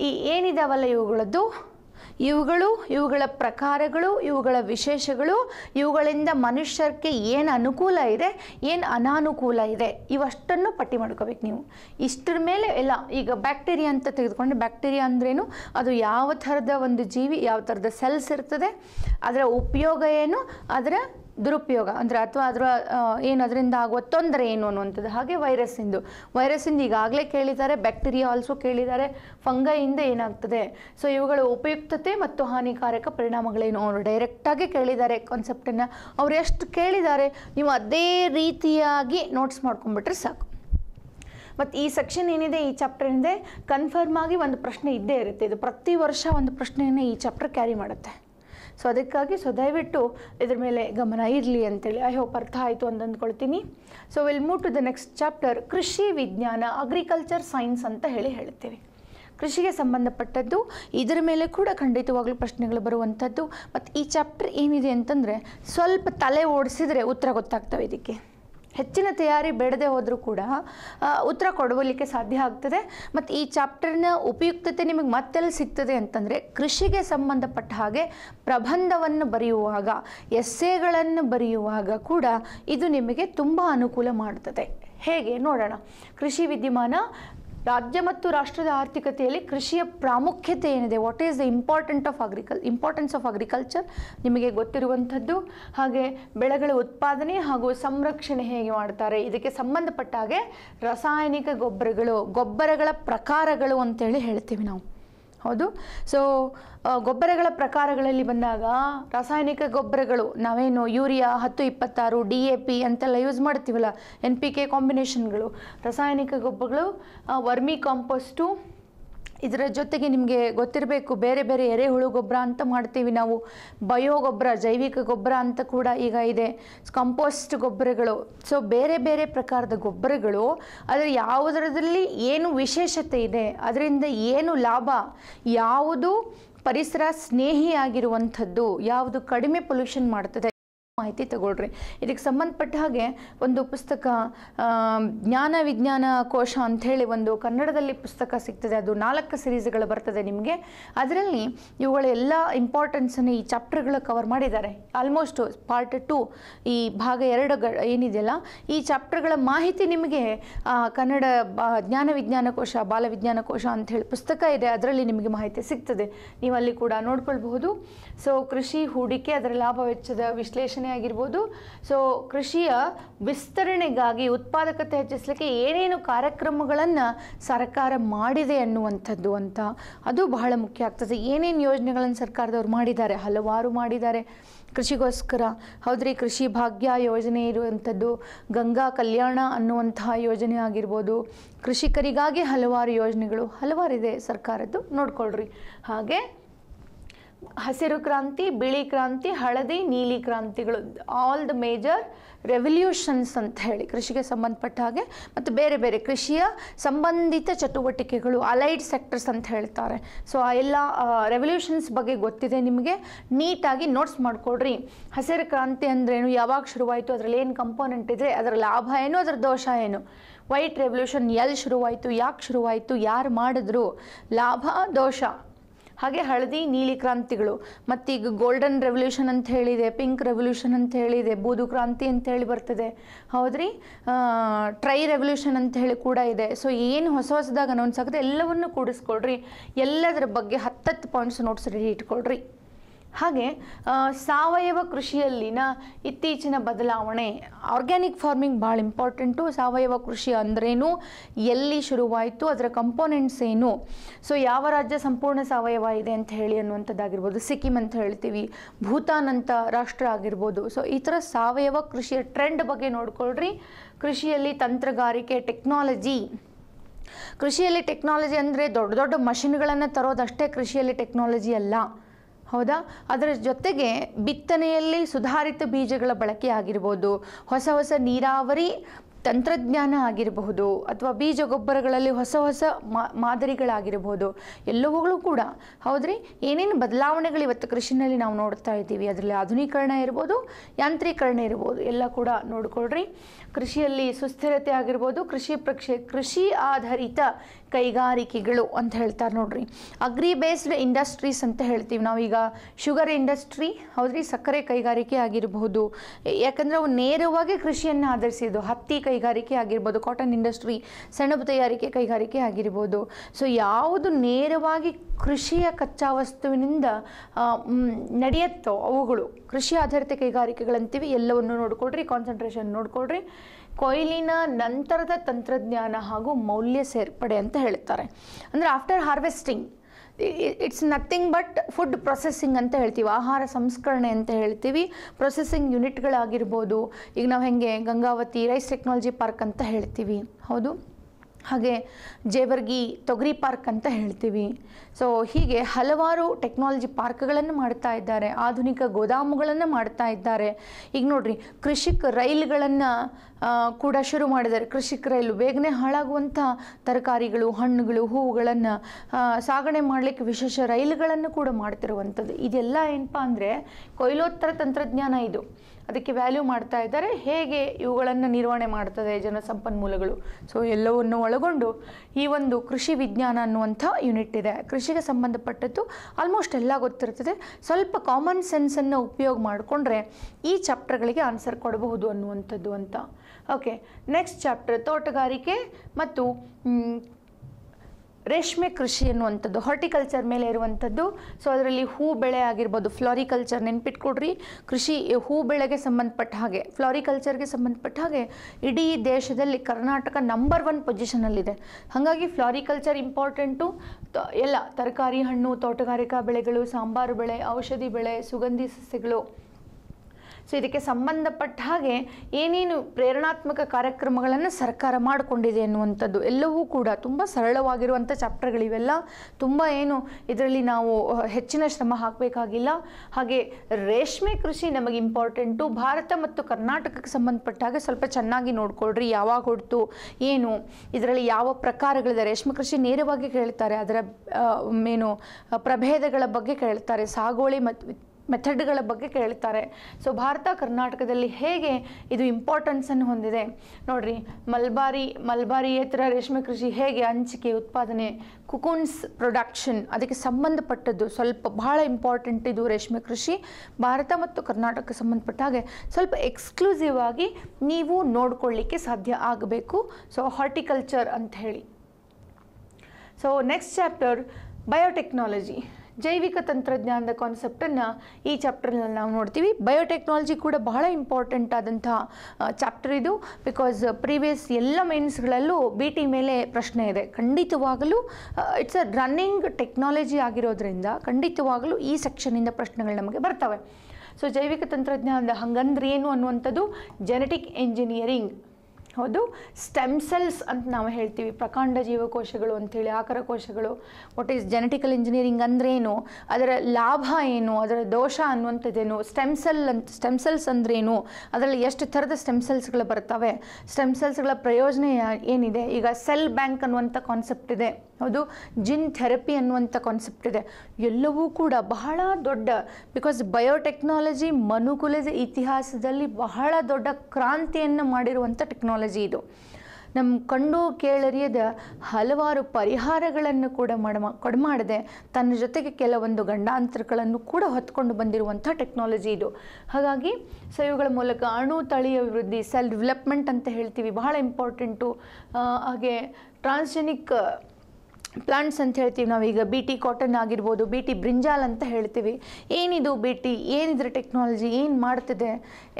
ಈ ಏನಿದಾವಲ್ಲ ಇವುಗಳದ್ದು ಇವುಗಳು ಇವುಗಳ ಪ್ರಕಾರಗಳು ಇವುಗಳ ವಿಶೇಷಗಳು ಇವುಗಳಿಂದ ಮನುಷ್ಯರಿಗೆ ಏನು ಅನುಕೂಲ ಇದೆ ಏನು ಅನಾನುಕೂಲ ಇದೆ ಇವಷ್ಟನ್ನು ಪಟ್ಟಿ ಮಾಡ್ಕೋಬೇಕು ನೀವು ಇಷ್ಟರ ಮೇಲೆ ಎಲ್ಲ ಈಗ ಬ್ಯಾಕ್ಟೀರಿಯಾ ಅಂತ ತೆಗೆದುಕೊಂಡು ಬ್ಯಾಕ್ಟೀರಿಯಾ ಅಂದ್ರೇನು ಅದು ಯಾವ ಥರದ ಒಂದು ಜೀವಿ ಯಾವ ಥರದ ಸೆಲ್ಸ್ ಇರ್ತದೆ ಅದರ ಉಪಯೋಗ ಏನು ಅದರ ದುರುಪಯೋಗ ಅಂದರೆ ಅಥವಾ ಅದರ ಏನು ಅದರಿಂದ ಆಗುವ ತೊಂದರೆ ಏನು ಅನ್ನುವಂಥದ್ದು ಹಾಗೆ ವೈರಸ್ಸಿಂದು ವೈರಸ್ಸಿಂದ ಈಗಾಗಲೇ ಕೇಳಿದ್ದಾರೆ ಬ್ಯಾಕ್ಟೀರಿಯಾ ಆಲ್ಸೋ ಕೇಳಿದ್ದಾರೆ ಫಂಗೈಯಿಂದ ಏನಾಗ್ತದೆ ಸೊ ಇವುಗಳ ಉಪಯುಕ್ತತೆ ಮತ್ತು ಹಾನಿಕಾರಕ ಪರಿಣಾಮಗಳೇನು ಅವರು ಡೈರೆಕ್ಟಾಗಿ ಕೇಳಿದ್ದಾರೆ ಕಾನ್ಸೆಪ್ಟನ್ನು ಅವ್ರು ಎಷ್ಟು ಕೇಳಿದ್ದಾರೆ ನೀವು ಅದೇ ರೀತಿಯಾಗಿ ನೋಟ್ಸ್ ಮಾಡ್ಕೊಂಬಿಟ್ರೆ ಸಾಕು ಮತ್ತು ಈ ಸೆಕ್ಷನ್ ಏನಿದೆ ಈ ಚಾಪ್ಟರ್ ಏನಿದೆ ಕನ್ಫರ್ಮ್ ಆಗಿ ಒಂದು ಪ್ರಶ್ನೆ ಇದ್ದೇ ಇರುತ್ತೆ ಇದು ಪ್ರತಿ ವರ್ಷ ಒಂದು ಪ್ರಶ್ನೆಯನ್ನು ಈ ಚಾಪ್ಟರ್ ಕ್ಯಾರಿ ಮಾಡುತ್ತೆ ಸೊ ಅದಕ್ಕಾಗಿ ಸೊ ದಯವಿಟ್ಟು ಇದ್ರ ಮೇಲೆ ಗಮನ ಇರಲಿ ಅಂತೇಳಿ ಐ ಹೋಪ್ ಅರ್ಥ ಆಯಿತು ಅಂತ ಅಂದ್ಕೊಳ್ತೀನಿ so will move to the next chapter ಕೃಷಿ ವಿಜ್ಞಾನ ಅಗ್ರಿಕಲ್ಚರ್ ಸೈನ್ಸ್ ಅಂತ ಹೇಳಿ ಹೇಳ್ತೀವಿ ಕೃಷಿಗೆ ಸಂಬಂಧಪಟ್ಟದ್ದು ಇದರ ಮೇಲೆ ಕೂಡ ಖಂಡಿತವಾಗಲೂ ಪ್ರಶ್ನೆಗಳು ಬರುವಂಥದ್ದು ಮತ್ತು ಈ ಚಾಪ್ಟರ್ ಏನಿದೆ ಅಂತಂದರೆ ಸ್ವಲ್ಪ ತಲೆ ಓಡಿಸಿದರೆ ಉತ್ತರ ಗೊತ್ತಾಗ್ತವೆ ಇದಕ್ಕೆ ಹೆಚ್ಚಿನ ತಯಾರಿ ಬೇಡದೆ ಹೋದರೂ ಕೂಡ ಉತ್ತರ ಕೊಡಲಿಕ್ಕೆ ಸಾಧ್ಯ ಆಗ್ತದೆ ಮತ್ತು ಈ ಚಾಪ್ಟರ್ನ ಉಪಯುಕ್ತತೆ ನಿಮಗೆ ಮತ್ತೆಲ್ಲಿ ಸಿಗ್ತದೆ ಅಂತಂದರೆ ಕೃಷಿಗೆ ಸಂಬಂಧಪಟ್ಟ ಹಾಗೆ ಪ್ರಬಂಧವನ್ನು ಬರೆಯುವಾಗ ಎಸ್ಸೆಗಳನ್ನು ಬರೆಯುವಾಗ ಕೂಡ ಇದು ನಿಮಗೆ ತುಂಬ ಅನುಕೂಲ ಮಾಡ್ತದೆ ಹೇಗೆ ನೋಡೋಣ ಕೃಷಿ ವಿದ್ಯಮಾನ ರಾಜ್ಯ ಮತ್ತು ರಾಷ್ಟ್ರದ ಆರ್ಥಿಕತೆಯಲ್ಲಿ ಕೃಷಿಯ ಪ್ರಾಮುಖ್ಯತೆ ಏನಿದೆ what is the important of agriculture importance of agriculture ನಿಮಗೆ ಗೊತ್ತಿರುವಂಥದ್ದು ಹಾಗೆ ಬೆಳೆಗಳ ಉತ್ಪಾದನೆ ಹಾಗೂ ಸಂರಕ್ಷಣೆ ಹೇಗೆ ಮಾಡ್ತಾರೆ ಇದಕ್ಕೆ ಸಂಬಂಧಪಟ್ಟ ಹಾಗೆ ರಾಸಾಯನಿಕ ಗೊಬ್ಬರಗಳು ಗೊಬ್ಬರಗಳ ಪ್ರಕಾರಗಳು ಅಂತೇಳಿ ಹೇಳ್ತೀವಿ ನಾವು ಹೌದು ಸೊ ಗೊಬ್ಬರಗಳ ಪ್ರಕಾರಗಳಲ್ಲಿ ಬಂದಾಗ ರಾಸಾಯನಿಕ ಗೊಬ್ಬರಗಳು ನಾವೇನು ಯೂರಿಯಾ ಹತ್ತು ಇಪ್ಪತ್ತಾರು ಡಿ ಎ ಪಿ ಅಂತೆಲ್ಲ ಯೂಸ್ ಮಾಡ್ತೀವಲ್ಲ ಎನ್ ಪಿ ಕೆ ಕಾಂಬಿನೇಷನ್ಗಳು ರಾಸಾಯನಿಕ ಗೊಬ್ಬರಗಳು ವರ್ಮಿ ಕಾಂಪೋಸ್ಟು ಇದರ ಜೊತೆಗೆ ನಿಮಗೆ ಗೊತ್ತಿರಬೇಕು ಬೇರೆ ಬೇರೆ ಎರೆಹುಳು ಗೊಬ್ಬರ ಅಂತ ಮಾಡ್ತೀವಿ ನಾವು ಬಯೋ ಗೊಬ್ಬರ ಜೈವಿಕ ಗೊಬ್ಬರ ಅಂತ ಕೂಡ ಈಗ ಇದೆ ಕಂಪೋಸ್ಟ್ ಗೊಬ್ಬರಗಳು ಸೊ ಬೇರೆ ಬೇರೆ ಪ್ರಕಾರದ ಗೊಬ್ಬರಗಳು ಅದರ ಯಾವುದರಲ್ಲಿ ಏನು ವಿಶೇಷತೆ ಇದೆ ಅದರಿಂದ ಏನು ಲಾಭ ಯಾವುದು ಪರಿಸರ ಸ್ನೇಹಿಯಾಗಿರುವಂಥದ್ದು ಯಾವುದು ಕಡಿಮೆ ಪೊಲ್ಯೂಷನ್ ಮಾಡ್ತದೆ ಮಾಹಿತಿ ತಗೊಳ್ರಿ ಇದಕ್ಕೆ ಸಂಬಂಧಪಟ್ಟ ಹಾಗೆ ಒಂದು ಪುಸ್ತಕ ಜ್ಞಾನ ವಿಜ್ಞಾನ ಕೋಶ ಅಂಥೇಳಿ ಒಂದು ಕನ್ನಡದಲ್ಲಿ ಪುಸ್ತಕ ಸಿಗ್ತದೆ ಅದು ನಾಲ್ಕು ಸಿರೀಸ್ಗಳು ಬರ್ತದೆ ನಿಮಗೆ ಅದರಲ್ಲಿ ಇವುಗಳ ಎಲ್ಲ ಇಂಪಾರ್ಟೆನ್ಸನ್ನು ಈ ಚಾಪ್ಟರ್ಗಳು ಕವರ್ ಮಾಡಿದ್ದಾರೆ ಆಲ್ಮೋಸ್ಟ್ ಪಾರ್ಟ್ ಟು ಈ ಭಾಗ ಎರಡು ಏನಿದೆಯಲ್ಲ ಈ ಚಾಪ್ಟರ್ಗಳ ಮಾಹಿತಿ ನಿಮಗೆ ಕನ್ನಡ ಜ್ಞಾನ ವಿಜ್ಞಾನ ಕೋಶ ಬಾಲ ವಿಜ್ಞಾನ ಕೋಶ ಅಂಥೇಳಿ ಪುಸ್ತಕ ಇದೆ ಅದರಲ್ಲಿ ನಿಮಗೆ ಮಾಹಿತಿ ಸಿಗ್ತದೆ ನೀವು ಅಲ್ಲಿ ಕೂಡ ನೋಡ್ಕೊಳ್ಬಹುದು ಸೊ ಕೃಷಿ ಹೂಡಿಕೆ ಅದರ ಲಾಭ ವೆಚ್ಚದ ವಿಶ್ಲೇಷಣೆ ಯೋಜನೆ ಆಗಿರ್ಬೋದು ಸೊ ಕೃಷಿಯ ವಿಸ್ತರಣೆಗಾಗಿ ಉತ್ಪಾದಕತೆ ಹೆಚ್ಚಿಸಲಿಕ್ಕೆ ಏನೇನು ಕಾರ್ಯಕ್ರಮಗಳನ್ನು ಸರ್ಕಾರ ಮಾಡಿದೆ ಅನ್ನುವಂಥದ್ದು ಅಂತ ಅದು ಬಹಳ ಮುಖ್ಯ ಆಗ್ತದೆ ಏನೇನು ಯೋಜನೆಗಳನ್ನು ಸರ್ಕಾರದವ್ರು ಮಾಡಿದ್ದಾರೆ ಹಲವಾರು ಮಾಡಿದ್ದಾರೆ ಕೃಷಿಗೋಸ್ಕರ ಹೌದ್ರಿ ಕೃಷಿ ಭಾಗ್ಯ ಯೋಜನೆ ಇರುವಂಥದ್ದು ಗಂಗಾ ಕಲ್ಯಾಣ ಅನ್ನುವಂತಹ ಯೋಜನೆ ಆಗಿರ್ಬೋದು ಕೃಷಿಕರಿಗಾಗಿ ಹಲವಾರು ಯೋಜನೆಗಳು ಹಲವಾರಿದೆ ಸರ್ಕಾರದ್ದು ನೋಡ್ಕೊಳ್ರಿ ಹಾಗೆ ಹಸಿರು ಕ್ರಾಂತಿ ಬಿಳಿ ಕ್ರಾಂತಿ ಹಳದಿ ನೀಲಿ ಕ್ರಾಂತಿಗಳು ಆಲ್ ದ ಮೇಜರ್ ರೆವಲ್ಯೂಷನ್ಸ್ ಅಂತ ಹೇಳಿ ಕೃಷಿಗೆ ಸಂಬಂಧಪಟ್ಟ ಹಾಗೆ ಮತ್ತು ಬೇರೆ ಬೇರೆ ಕೃಷಿಯ ಸಂಬಂಧಿತ ಚಟುವಟಿಕೆಗಳು ಅಲೈಡ್ ಸೆಕ್ಟರ್ಸ್ ಅಂತ ಹೇಳ್ತಾರೆ ಸೊ ಆ ಎಲ್ಲ ರೆವಲ್ಯೂಷನ್ಸ್ ಬಗ್ಗೆ ಗೊತ್ತಿದೆ ನಿಮಗೆ ನೀಟಾಗಿ ನೋಟ್ಸ್ ಮಾಡಿಕೊಡ್ರಿ ಹಸಿರು ಕ್ರಾಂತಿ ಅಂದ್ರೇನು ಯಾವಾಗ ಶುರುವಾಯಿತು ಅದರಲ್ಲಿ ಏನು ಕಂಪೋನೆಂಟ್ ಇದೆ ಅದರ ಲಾಭ ಏನು ಅದರ ದೋಷ ಏನು ವೈಟ್ ರೆವಲ್ಯೂಷನ್ ಎಲ್ಲಿ ಶುರುವಾಯಿತು ಯಾಕೆ ಶುರುವಾಯಿತು ಯಾರು ಮಾಡಿದ್ರು ಲಾಭ ದೋಷ ಹಾಗೆ ಹಳದಿ ನೀಲಿ ಕ್ರಾಂತಿಗಳು ಈಗ ಗೋಲ್ಡನ್ ರೆವಲ್ಯೂಷನ್ ಅಂತ ಹೇಳಿದೆ ಪಿಂಕ್ ರೆವಲ್ಯೂಷನ್ ಅಂತ ಹೇಳಿದೆ ಬೂದು ಕ್ರಾಂತಿ ಅಂತ ಹೇಳಿ ಬರ್ತದೆ ಹೌದ್ರಿ ಟ್ರೈ ರೆವಲ್ಯೂಷನ್ ಅಂತ ಹೇಳಿ ಕೂಡ ಇದೆ ಸೊ ಏನು ಹೊಸ ಹೊಸದಾಗ ಅನೌನ್ಸ್ ಆಗುತ್ತೆ ಎಲ್ಲವನ್ನು ಕೂಡಿಸ್ಕೊಳ್ರಿ ಎಲ್ಲದರ ಬಗ್ಗೆ ಹತ್ತತ್ತು ಪಾಯಿಂಟ್ಸ್ ನೋಟ್ಸ್ ರೆಡಿ ಇಟ್ಕೊಳ್ರಿ ಹಾಗೆ ಸಾವಯವ ಕೃಷಿಯಲ್ಲಿನ ಇತ್ತೀಚಿನ ಬದಲಾವಣೆ ಆರ್ಗ್ಯಾನಿಕ್ ಫಾರ್ಮಿಂಗ್ ಭಾಳ ಇಂಪಾರ್ಟೆಂಟು ಸಾವಯವ ಕೃಷಿ ಅಂದ್ರೇನು ಎಲ್ಲಿ ಶುರುವಾಯಿತು ಅದರ ಕಂಪೋನೆಂಟ್ಸ್ ಏನು ಸೊ ಯಾವ ರಾಜ್ಯ ಸಂಪೂರ್ಣ ಸಾವಯವ ಇದೆ ಅಂತ ಹೇಳಿ ಅನ್ನುವಂಥದ್ದಾಗಿರ್ಬೋದು ಸಿಕ್ಕಿಂ ಅಂತ ಹೇಳ್ತೀವಿ ಭೂತಾನ್ ಅಂತ ರಾಷ್ಟ್ರ ಆಗಿರ್ಬೋದು ಸೊ ಈ ಥರ ಸಾವಯವ ಕೃಷಿಯ ಟ್ರೆಂಡ್ ಬಗ್ಗೆ ನೋಡ್ಕೊಳ್ರಿ ಕೃಷಿಯಲ್ಲಿ ತಂತ್ರಗಾರಿಕೆ ಟೆಕ್ನಾಲಜಿ ಕೃಷಿಯಲ್ಲಿ ಟೆಕ್ನಾಲಜಿ ಅಂದರೆ ದೊಡ್ಡ ದೊಡ್ಡ ಮಷಿನ್ಗಳನ್ನು ತರೋದಷ್ಟೇ ಕೃಷಿಯಲ್ಲಿ ಟೆಕ್ನಾಲಜಿ ಅಲ್ಲ ಹೌದಾ ಅದರ ಜೊತೆಗೆ ಬಿತ್ತನೆಯಲ್ಲಿ ಸುಧಾರಿತ ಬೀಜಗಳ ಬಳಕೆ ಆಗಿರ್ಬೋದು ಹೊಸ ಹೊಸ ನೀರಾವರಿ ತಂತ್ರಜ್ಞಾನ ಆಗಿರಬಹುದು ಅಥವಾ ಬೀಜ ಗೊಬ್ಬರಗಳಲ್ಲಿ ಹೊಸ ಹೊಸ ಮಾದರಿಗಳಾಗಿರಬಹುದು ಎಲ್ಲವುಗಳು ಕೂಡ ಹೌದ್ರಿ ಏನೇನು ಬದಲಾವಣೆಗಳು ಇವತ್ತು ಕೃಷಿನಲ್ಲಿ ನಾವು ನೋಡ್ತಾ ಇದ್ದೀವಿ ಅದರಲ್ಲಿ ಆಧುನೀಕರಣ ಇರ್ಬೋದು ಯಾಂತ್ರೀಕರಣ ಇರ್ಬೋದು ಎಲ್ಲ ಕೂಡ ನೋಡಿಕೊಳ್ಳ್ರಿ ಕೃಷಿಯಲ್ಲಿ ಸುಸ್ಥಿರತೆ ಆಗಿರ್ಬೋದು ಕೃಷಿ ಪ್ರಕ್ಷೆ ಕೃಷಿ ಆಧಾರಿತ ಕೈಗಾರಿಕೆಗಳು ಅಂತ ಹೇಳ್ತಾರೆ ನೋಡ್ರಿ ಅಗ್ರಿ ಬೇಸ್ಡ್ ಇಂಡಸ್ಟ್ರೀಸ್ ಅಂತ ಹೇಳ್ತೀವಿ ನಾವೀಗ ಶುಗರ್ ಇಂಡಸ್ಟ್ರಿ ಹೌದ್ರಿ ಸಕ್ಕರೆ ಕೈಗಾರಿಕೆ ಆಗಿರಬಹುದು ಯಾಕಂದರೆ ಅವು ನೇರವಾಗಿ ಕೃಷಿಯನ್ನು ಆಧರಿಸಿದ್ದು ಹತ್ತಿ ಕೈಗಾರಿಕೆ ಆಗಿರ್ಬೋದು ಕಾಟನ್ ಇಂಡಸ್ಟ್ರಿ ಸೆಣಬು ತಯಾರಿಕೆ ಕೈಗಾರಿಕೆ ಆಗಿರ್ಬೋದು ಸೊ ಯಾವುದು ನೇರವಾಗಿ ಕೃಷಿಯ ಕಚ್ಚಾ ವಸ್ತುವಿನಿಂದ ನಡೆಯುತ್ತೋ ಅವುಗಳು ಕೃಷಿ ಆಧಾರಿತ ಕೈಗಾರಿಕೆಗಳಂತೀವಿ ಎಲ್ಲವನ್ನು ನೋಡ್ಕೊಡ್ರಿ ಕಾನ್ಸಂಟ್ರೇಷನ್ ನೋಡ್ಕೊಡ್ರಿ ಕೊಯ್ಲಿನ ನಂತರದ ತಂತ್ರಜ್ಞಾನ ಹಾಗೂ ಮೌಲ್ಯ ಸೇರ್ಪಡೆ ಅಂತ ಹೇಳ್ತಾರೆ ಅಂದರೆ after harvesting it's nothing but food processing ಅಂತ ಹೇಳ್ತೀವಿ ಆಹಾರ ಸಂಸ್ಕರಣೆ ಅಂತ ಹೇಳ್ತೀವಿ ಪ್ರೊಸೆಸಿಂಗ್ ಯೂನಿಟ್ಗಳಾಗಿರ್ಬೋದು ಈಗ ನಾವು ಹೇಗೆ ಗಂಗಾವತಿ ರೈಸ್ ಟೆಕ್ನಾಲಜಿ ಪಾರ್ಕ್ ಅಂತ ಹೇಳ್ತೀವಿ ಹೌದು ಹಾಗೆ ಜೇವರ್ಗಿ ತೊಗರಿ ಪಾರ್ಕ್ ಅಂತ ಹೇಳ್ತೀವಿ ಸೊ ಹೀಗೆ ಹಲವಾರು ಟೆಕ್ನಾಲಜಿ ಪಾರ್ಕ್ಗಳನ್ನು ಮಾಡ್ತಾ ಇದ್ದಾರೆ ಆಧುನಿಕ ಗೋದಾಮುಗಳನ್ನು ಮಾಡ್ತಾ ಇದ್ದಾರೆ ಈಗ ನೋಡ್ರಿ ಕೃಷಿಕ್ ರೈಲುಗಳನ್ನು ಕೂಡ ಶುರು ಮಾಡಿದ್ದಾರೆ ಕೃಷಿಕ್ ರೈಲು ಬೇಗನೆ ಹಾಳಾಗುವಂಥ ತರಕಾರಿಗಳು ಹಣ್ಣುಗಳು ಹೂವುಗಳನ್ನು ಸಾಗಣೆ ಮಾಡಲಿಕ್ಕೆ ವಿಶೇಷ ರೈಲುಗಳನ್ನು ಕೂಡ ಮಾಡ್ತಿರುವಂಥದ್ದು ಇದೆಲ್ಲ ಏನಪ್ಪ ಅಂದರೆ ಕೊಯ್ಲೋತ್ತರ ತಂತ್ರಜ್ಞಾನ ಇದು ಅದಕ್ಕೆ ವ್ಯಾಲ್ಯೂ ಮಾಡ್ತಾ ಇದ್ದಾರೆ ಹೇಗೆ ಇವುಗಳನ್ನು ನಿರ್ವಹಣೆ ಮಾಡ್ತದೆ ಜನಸಂಪನ್ಮೂಲಗಳು ಸೊ ಎಲ್ಲವನ್ನು ಒಳಗೊಂಡು ಈ ಒಂದು ಕೃಷಿ ವಿಜ್ಞಾನ ಅನ್ನುವಂಥ ಯೂನಿಟ್ ಇದೆ ಕೃಷಿಗೆ ಸಂಬಂಧಪಟ್ಟದ್ದು ಆಲ್ಮೋಸ್ಟ್ ಎಲ್ಲ ಗೊತ್ತಿರ್ತದೆ ಸ್ವಲ್ಪ ಕಾಮನ್ ಸೆನ್ಸನ್ನು ಉಪಯೋಗ ಮಾಡಿಕೊಂಡ್ರೆ ಈ ಚಾಪ್ಟರ್ಗಳಿಗೆ ಆನ್ಸರ್ ಕೊಡಬಹುದು ಅನ್ನುವಂಥದ್ದು ಅಂತ ಓಕೆ ನೆಕ್ಸ್ಟ್ ಚಾಪ್ಟರ್ ತೋಟಗಾರಿಕೆ ಮತ್ತು ರೇಷ್ಮೆ ಕೃಷಿ ಎನ್ನುವಂಥದ್ದು ಹಾರ್ಟಿಕಲ್ಚರ್ ಮೇಲೆ ಇರುವಂಥದ್ದು ಸೊ ಅದರಲ್ಲಿ ಹೂ ಬೆಳೆ ಆಗಿರ್ಬೋದು ಫ್ಲಾರಿಕಲ್ಚರ್ ನೆನ್ಪಿಟ್ಕೊಡ್ರಿ ಕೃಷಿ ಹೂ ಬೆಳೆಗೆ ಸಂಬಂಧಪಟ್ಟ ಹಾಗೆ ಫ್ಲಾರಿಕಲ್ಚರ್ಗೆ ಸಂಬಂಧಪಟ್ಟ ಹಾಗೆ ಇಡೀ ದೇಶದಲ್ಲಿ ಕರ್ನಾಟಕ ನಂಬರ್ ಒನ್ ಪೊಸಿಷನಲ್ಲಿದೆ ಹಾಗಾಗಿ ಫ್ಲಾರಿಕಲ್ಚರ್ ಇಂಪಾರ್ಟೆಂಟು ಎಲ್ಲ ತರಕಾರಿ ಹಣ್ಣು ತೋಟಗಾರಿಕಾ ಬೆಳೆಗಳು ಸಾಂಬಾರು ಬೆಳೆ ಔಷಧಿ ಬೆಳೆ ಸುಗಂಧಿ ಸಸ್ಯಗಳು ಸೊ ಇದಕ್ಕೆ ಸಂಬಂಧಪಟ್ಟ ಹಾಗೆ ಏನೇನು ಪ್ರೇರಣಾತ್ಮಕ ಕಾರ್ಯಕ್ರಮಗಳನ್ನು ಸರ್ಕಾರ ಮಾಡಿಕೊಂಡಿದೆ ಅನ್ನುವಂಥದ್ದು ಎಲ್ಲವೂ ಕೂಡ ತುಂಬ ಸರಳವಾಗಿರುವಂಥ ಚಾಪ್ಟರ್ಗಳಿವೆಲ್ಲ ತುಂಬ ಏನು ಇದರಲ್ಲಿ ನಾವು ಹೆಚ್ಚಿನ ಶ್ರಮ ಹಾಕಬೇಕಾಗಿಲ್ಲ ಹಾಗೆ ರೇಷ್ಮೆ ಕೃಷಿ ನಮಗೆ ಇಂಪಾರ್ಟೆಂಟು ಭಾರತ ಮತ್ತು ಕರ್ನಾಟಕಕ್ಕೆ ಸಂಬಂಧಪಟ್ಟ ಹಾಗೆ ಸ್ವಲ್ಪ ಚೆನ್ನಾಗಿ ನೋಡ್ಕೊಳ್ರಿ ಯಾವಾಗ ಹೊಡ್ತು ಏನು ಇದರಲ್ಲಿ ಯಾವ ಪ್ರಕಾರಗಳಿದೆ ರೇಷ್ಮೆ ಕೃಷಿ ನೇರವಾಗಿ ಕೇಳ್ತಾರೆ ಅದರ ಏನು ಪ್ರಭೇದಗಳ ಬಗ್ಗೆ ಕೇಳ್ತಾರೆ ಸಾಗುವಳಿ ಮತ್ತು ಮೆಥಡ್ಗಳ ಬಗ್ಗೆ ಕೇಳ್ತಾರೆ ಸೊ ಭಾರತ ಕರ್ನಾಟಕದಲ್ಲಿ ಹೇಗೆ ಇದು ಇಂಪಾರ್ಟೆನ್ಸನ್ನು ಹೊಂದಿದೆ ನೋಡಿರಿ ಮಲ್ಬಾರಿ ಮಲ್ಬಾರಿಯೇತರ ರೇಷ್ಮೆ ಕೃಷಿ ಹೇಗೆ ಹಂಚಿಕೆ ಉತ್ಪಾದನೆ ಕುಕೂನ್ಸ್ ಪ್ರೊಡಕ್ಷನ್ ಅದಕ್ಕೆ ಸಂಬಂಧಪಟ್ಟದ್ದು ಸ್ವಲ್ಪ ಬಹಳ ಇಂಪಾರ್ಟೆಂಟ್ ಇದು ರೇಷ್ಮೆ ಕೃಷಿ ಭಾರತ ಮತ್ತು ಕರ್ನಾಟಕಕ್ಕೆ ಸಂಬಂಧಪಟ್ಟ ಹಾಗೆ ಸ್ವಲ್ಪ ಎಕ್ಸ್ಕ್ಲೂಸಿವ್ ಆಗಿ ನೀವು ನೋಡ್ಕೊಳ್ಳಿಕ್ಕೆ ಸಾಧ್ಯ ಆಗಬೇಕು ಸೊ ಹಾರ್ಟಿಕಲ್ಚರ್ ಅಂತ ಹೇಳಿ ಸೊ ನೆಕ್ಸ್ಟ್ ಚಾಪ್ಟರ್ ಬಯೋಟೆಕ್ನಾಲಜಿ ಜೈವಿಕ ತಂತ್ರಜ್ಞಾನದ ಕಾನ್ಸೆಪ್ಟನ್ನು ಈ ಚಾಪ್ಟರ್ನಲ್ಲಿ ನಾವು ನೋಡ್ತೀವಿ ಬಯೋಟೆಕ್ನಾಲಜಿ ಕೂಡ ಬಹಳ ಇಂಪಾರ್ಟೆಂಟ್ ಆದಂಥ ಚಾಪ್ಟರ್ ಇದು ಬಿಕಾಸ್ ಪ್ರೀವಿಯಸ್ ಎಲ್ಲ ಮೇನ್ಸ್ಗಳಲ್ಲೂ ಬಿ ಟಿ ಮೇಲೆ ಪ್ರಶ್ನೆ ಇದೆ ಖಂಡಿತವಾಗಲೂ ಇಟ್ಸ್ ಅ ರನ್ನಿಂಗ್ ಟೆಕ್ನಾಲಜಿ ಆಗಿರೋದ್ರಿಂದ ಖಂಡಿತವಾಗಲೂ ಈ ಸೆಕ್ಷನಿಂದ ಪ್ರಶ್ನೆಗಳು ನಮಗೆ ಬರ್ತವೆ ಸೊ ಜೈವಿಕ ತಂತ್ರಜ್ಞಾನದ ಹಂಗಂದ್ರೆ ಏನು ಅನ್ನುವಂಥದ್ದು ಜೆನೆಟಿಕ್ ಇಂಜಿನಿಯರಿಂಗ್ ಹೌದು ಸ್ಟೆಮ್ ಸೆಲ್ಸ್ ಅಂತ ನಾವು ಹೇಳ್ತೀವಿ ಪ್ರಕಾಂಡ ಜೀವಕೋಶಗಳು ಅಂಥೇಳಿ ಆಕರ ಕೋಶಗಳು ವಾಟ್ ಈಸ್ ಜೆನೆಟಿಕಲ್ ಇಂಜಿನಿಯರಿಂಗ್ ಅಂದ್ರೇನು ಅದರ ಲಾಭ ಏನು ಅದರ ದೋಷ ಅನ್ನುವಂಥದ್ದೇನು ಸ್ಟೆಮ್ ಸೆಲ್ ಅಂತ ಸ್ಟೆಮ್ ಸೆಲ್ಸ್ ಅಂದ್ರೇನು ಅದರಲ್ಲಿ ಎಷ್ಟು ಥರದ ಸ್ಟೆಮ್ ಸೆಲ್ಸ್ಗಳು ಬರ್ತವೆ ಸ್ಟೆಮ್ ಸೆಲ್ಸ್ಗಳ ಪ್ರಯೋಜನ ಏನಿದೆ ಈಗ ಸೆಲ್ ಬ್ಯಾಂಕ್ ಅನ್ನುವಂಥ ಕಾನ್ಸೆಪ್ಟ್ ಇದೆ ಹೌದು ಜಿನ್ ಥೆರಪಿ ಅನ್ನುವಂಥ ಕಾನ್ಸೆಪ್ಟ್ ಇದೆ ಎಲ್ಲವೂ ಕೂಡ ಬಹಳ ದೊಡ್ಡ ಬಿಕಾಸ್ ಬಯೋಟೆಕ್ನಾಲಜಿ ಮನುಕುಲದ ಇತಿಹಾಸದಲ್ಲಿ ಬಹಳ ದೊಡ್ಡ ಕ್ರಾಂತಿಯನ್ನು ಮಾಡಿರುವಂಥ ಟೆಕ್ನಾಲಜಿ ಟೆಕ್ನಾಲಜಿ ಇದು ನಮ್ಮ ಕಂಡು ಕೇಳರಿಯದ ಹಲವಾರು ಪರಿಹಾರಗಳನ್ನು ಕೂಡ ಮಾಡ ಮಾಡದೆ ತನ್ನ ಜೊತೆಗೆ ಕೆಲವೊಂದು ಗಂಡಾಂತರಗಳನ್ನು ಕೂಡ ಹೊತ್ಕೊಂಡು ಬಂದಿರುವಂಥ ಟೆಕ್ನಾಲಜಿ ಇದು ಹಾಗಾಗಿ ಸೊ ಇವುಗಳ ಮೂಲಕ ಅಣು ತಳಿಯ ಅಭಿವೃದ್ಧಿ ಸೆಲ್ ಡೆವಲಪ್ಮೆಂಟ್ ಅಂತ ಹೇಳ್ತೀವಿ ಬಹಳ ಇಂಪಾರ್ಟೆಂಟು ಹಾಗೆ ಟ್ರಾನ್ಸ್ಜೆನಿಕ್ ಪ್ಲಾಂಟ್ಸ್ ಅಂತ ಹೇಳ್ತೀವಿ ನಾವೀಗ ಬಿ ಟಿ ಕಾಟನ್ ಆಗಿರ್ಬೋದು ಬಿ ಟಿ ಬ್ರಿಂಜಾಲ್ ಅಂತ ಹೇಳ್ತೀವಿ ಏನಿದು ಬಿ ಟಿ ಏನಿದ್ರೆ ಟೆಕ್ನಾಲಜಿ ಏನು ಮಾಡ್ತಿದೆ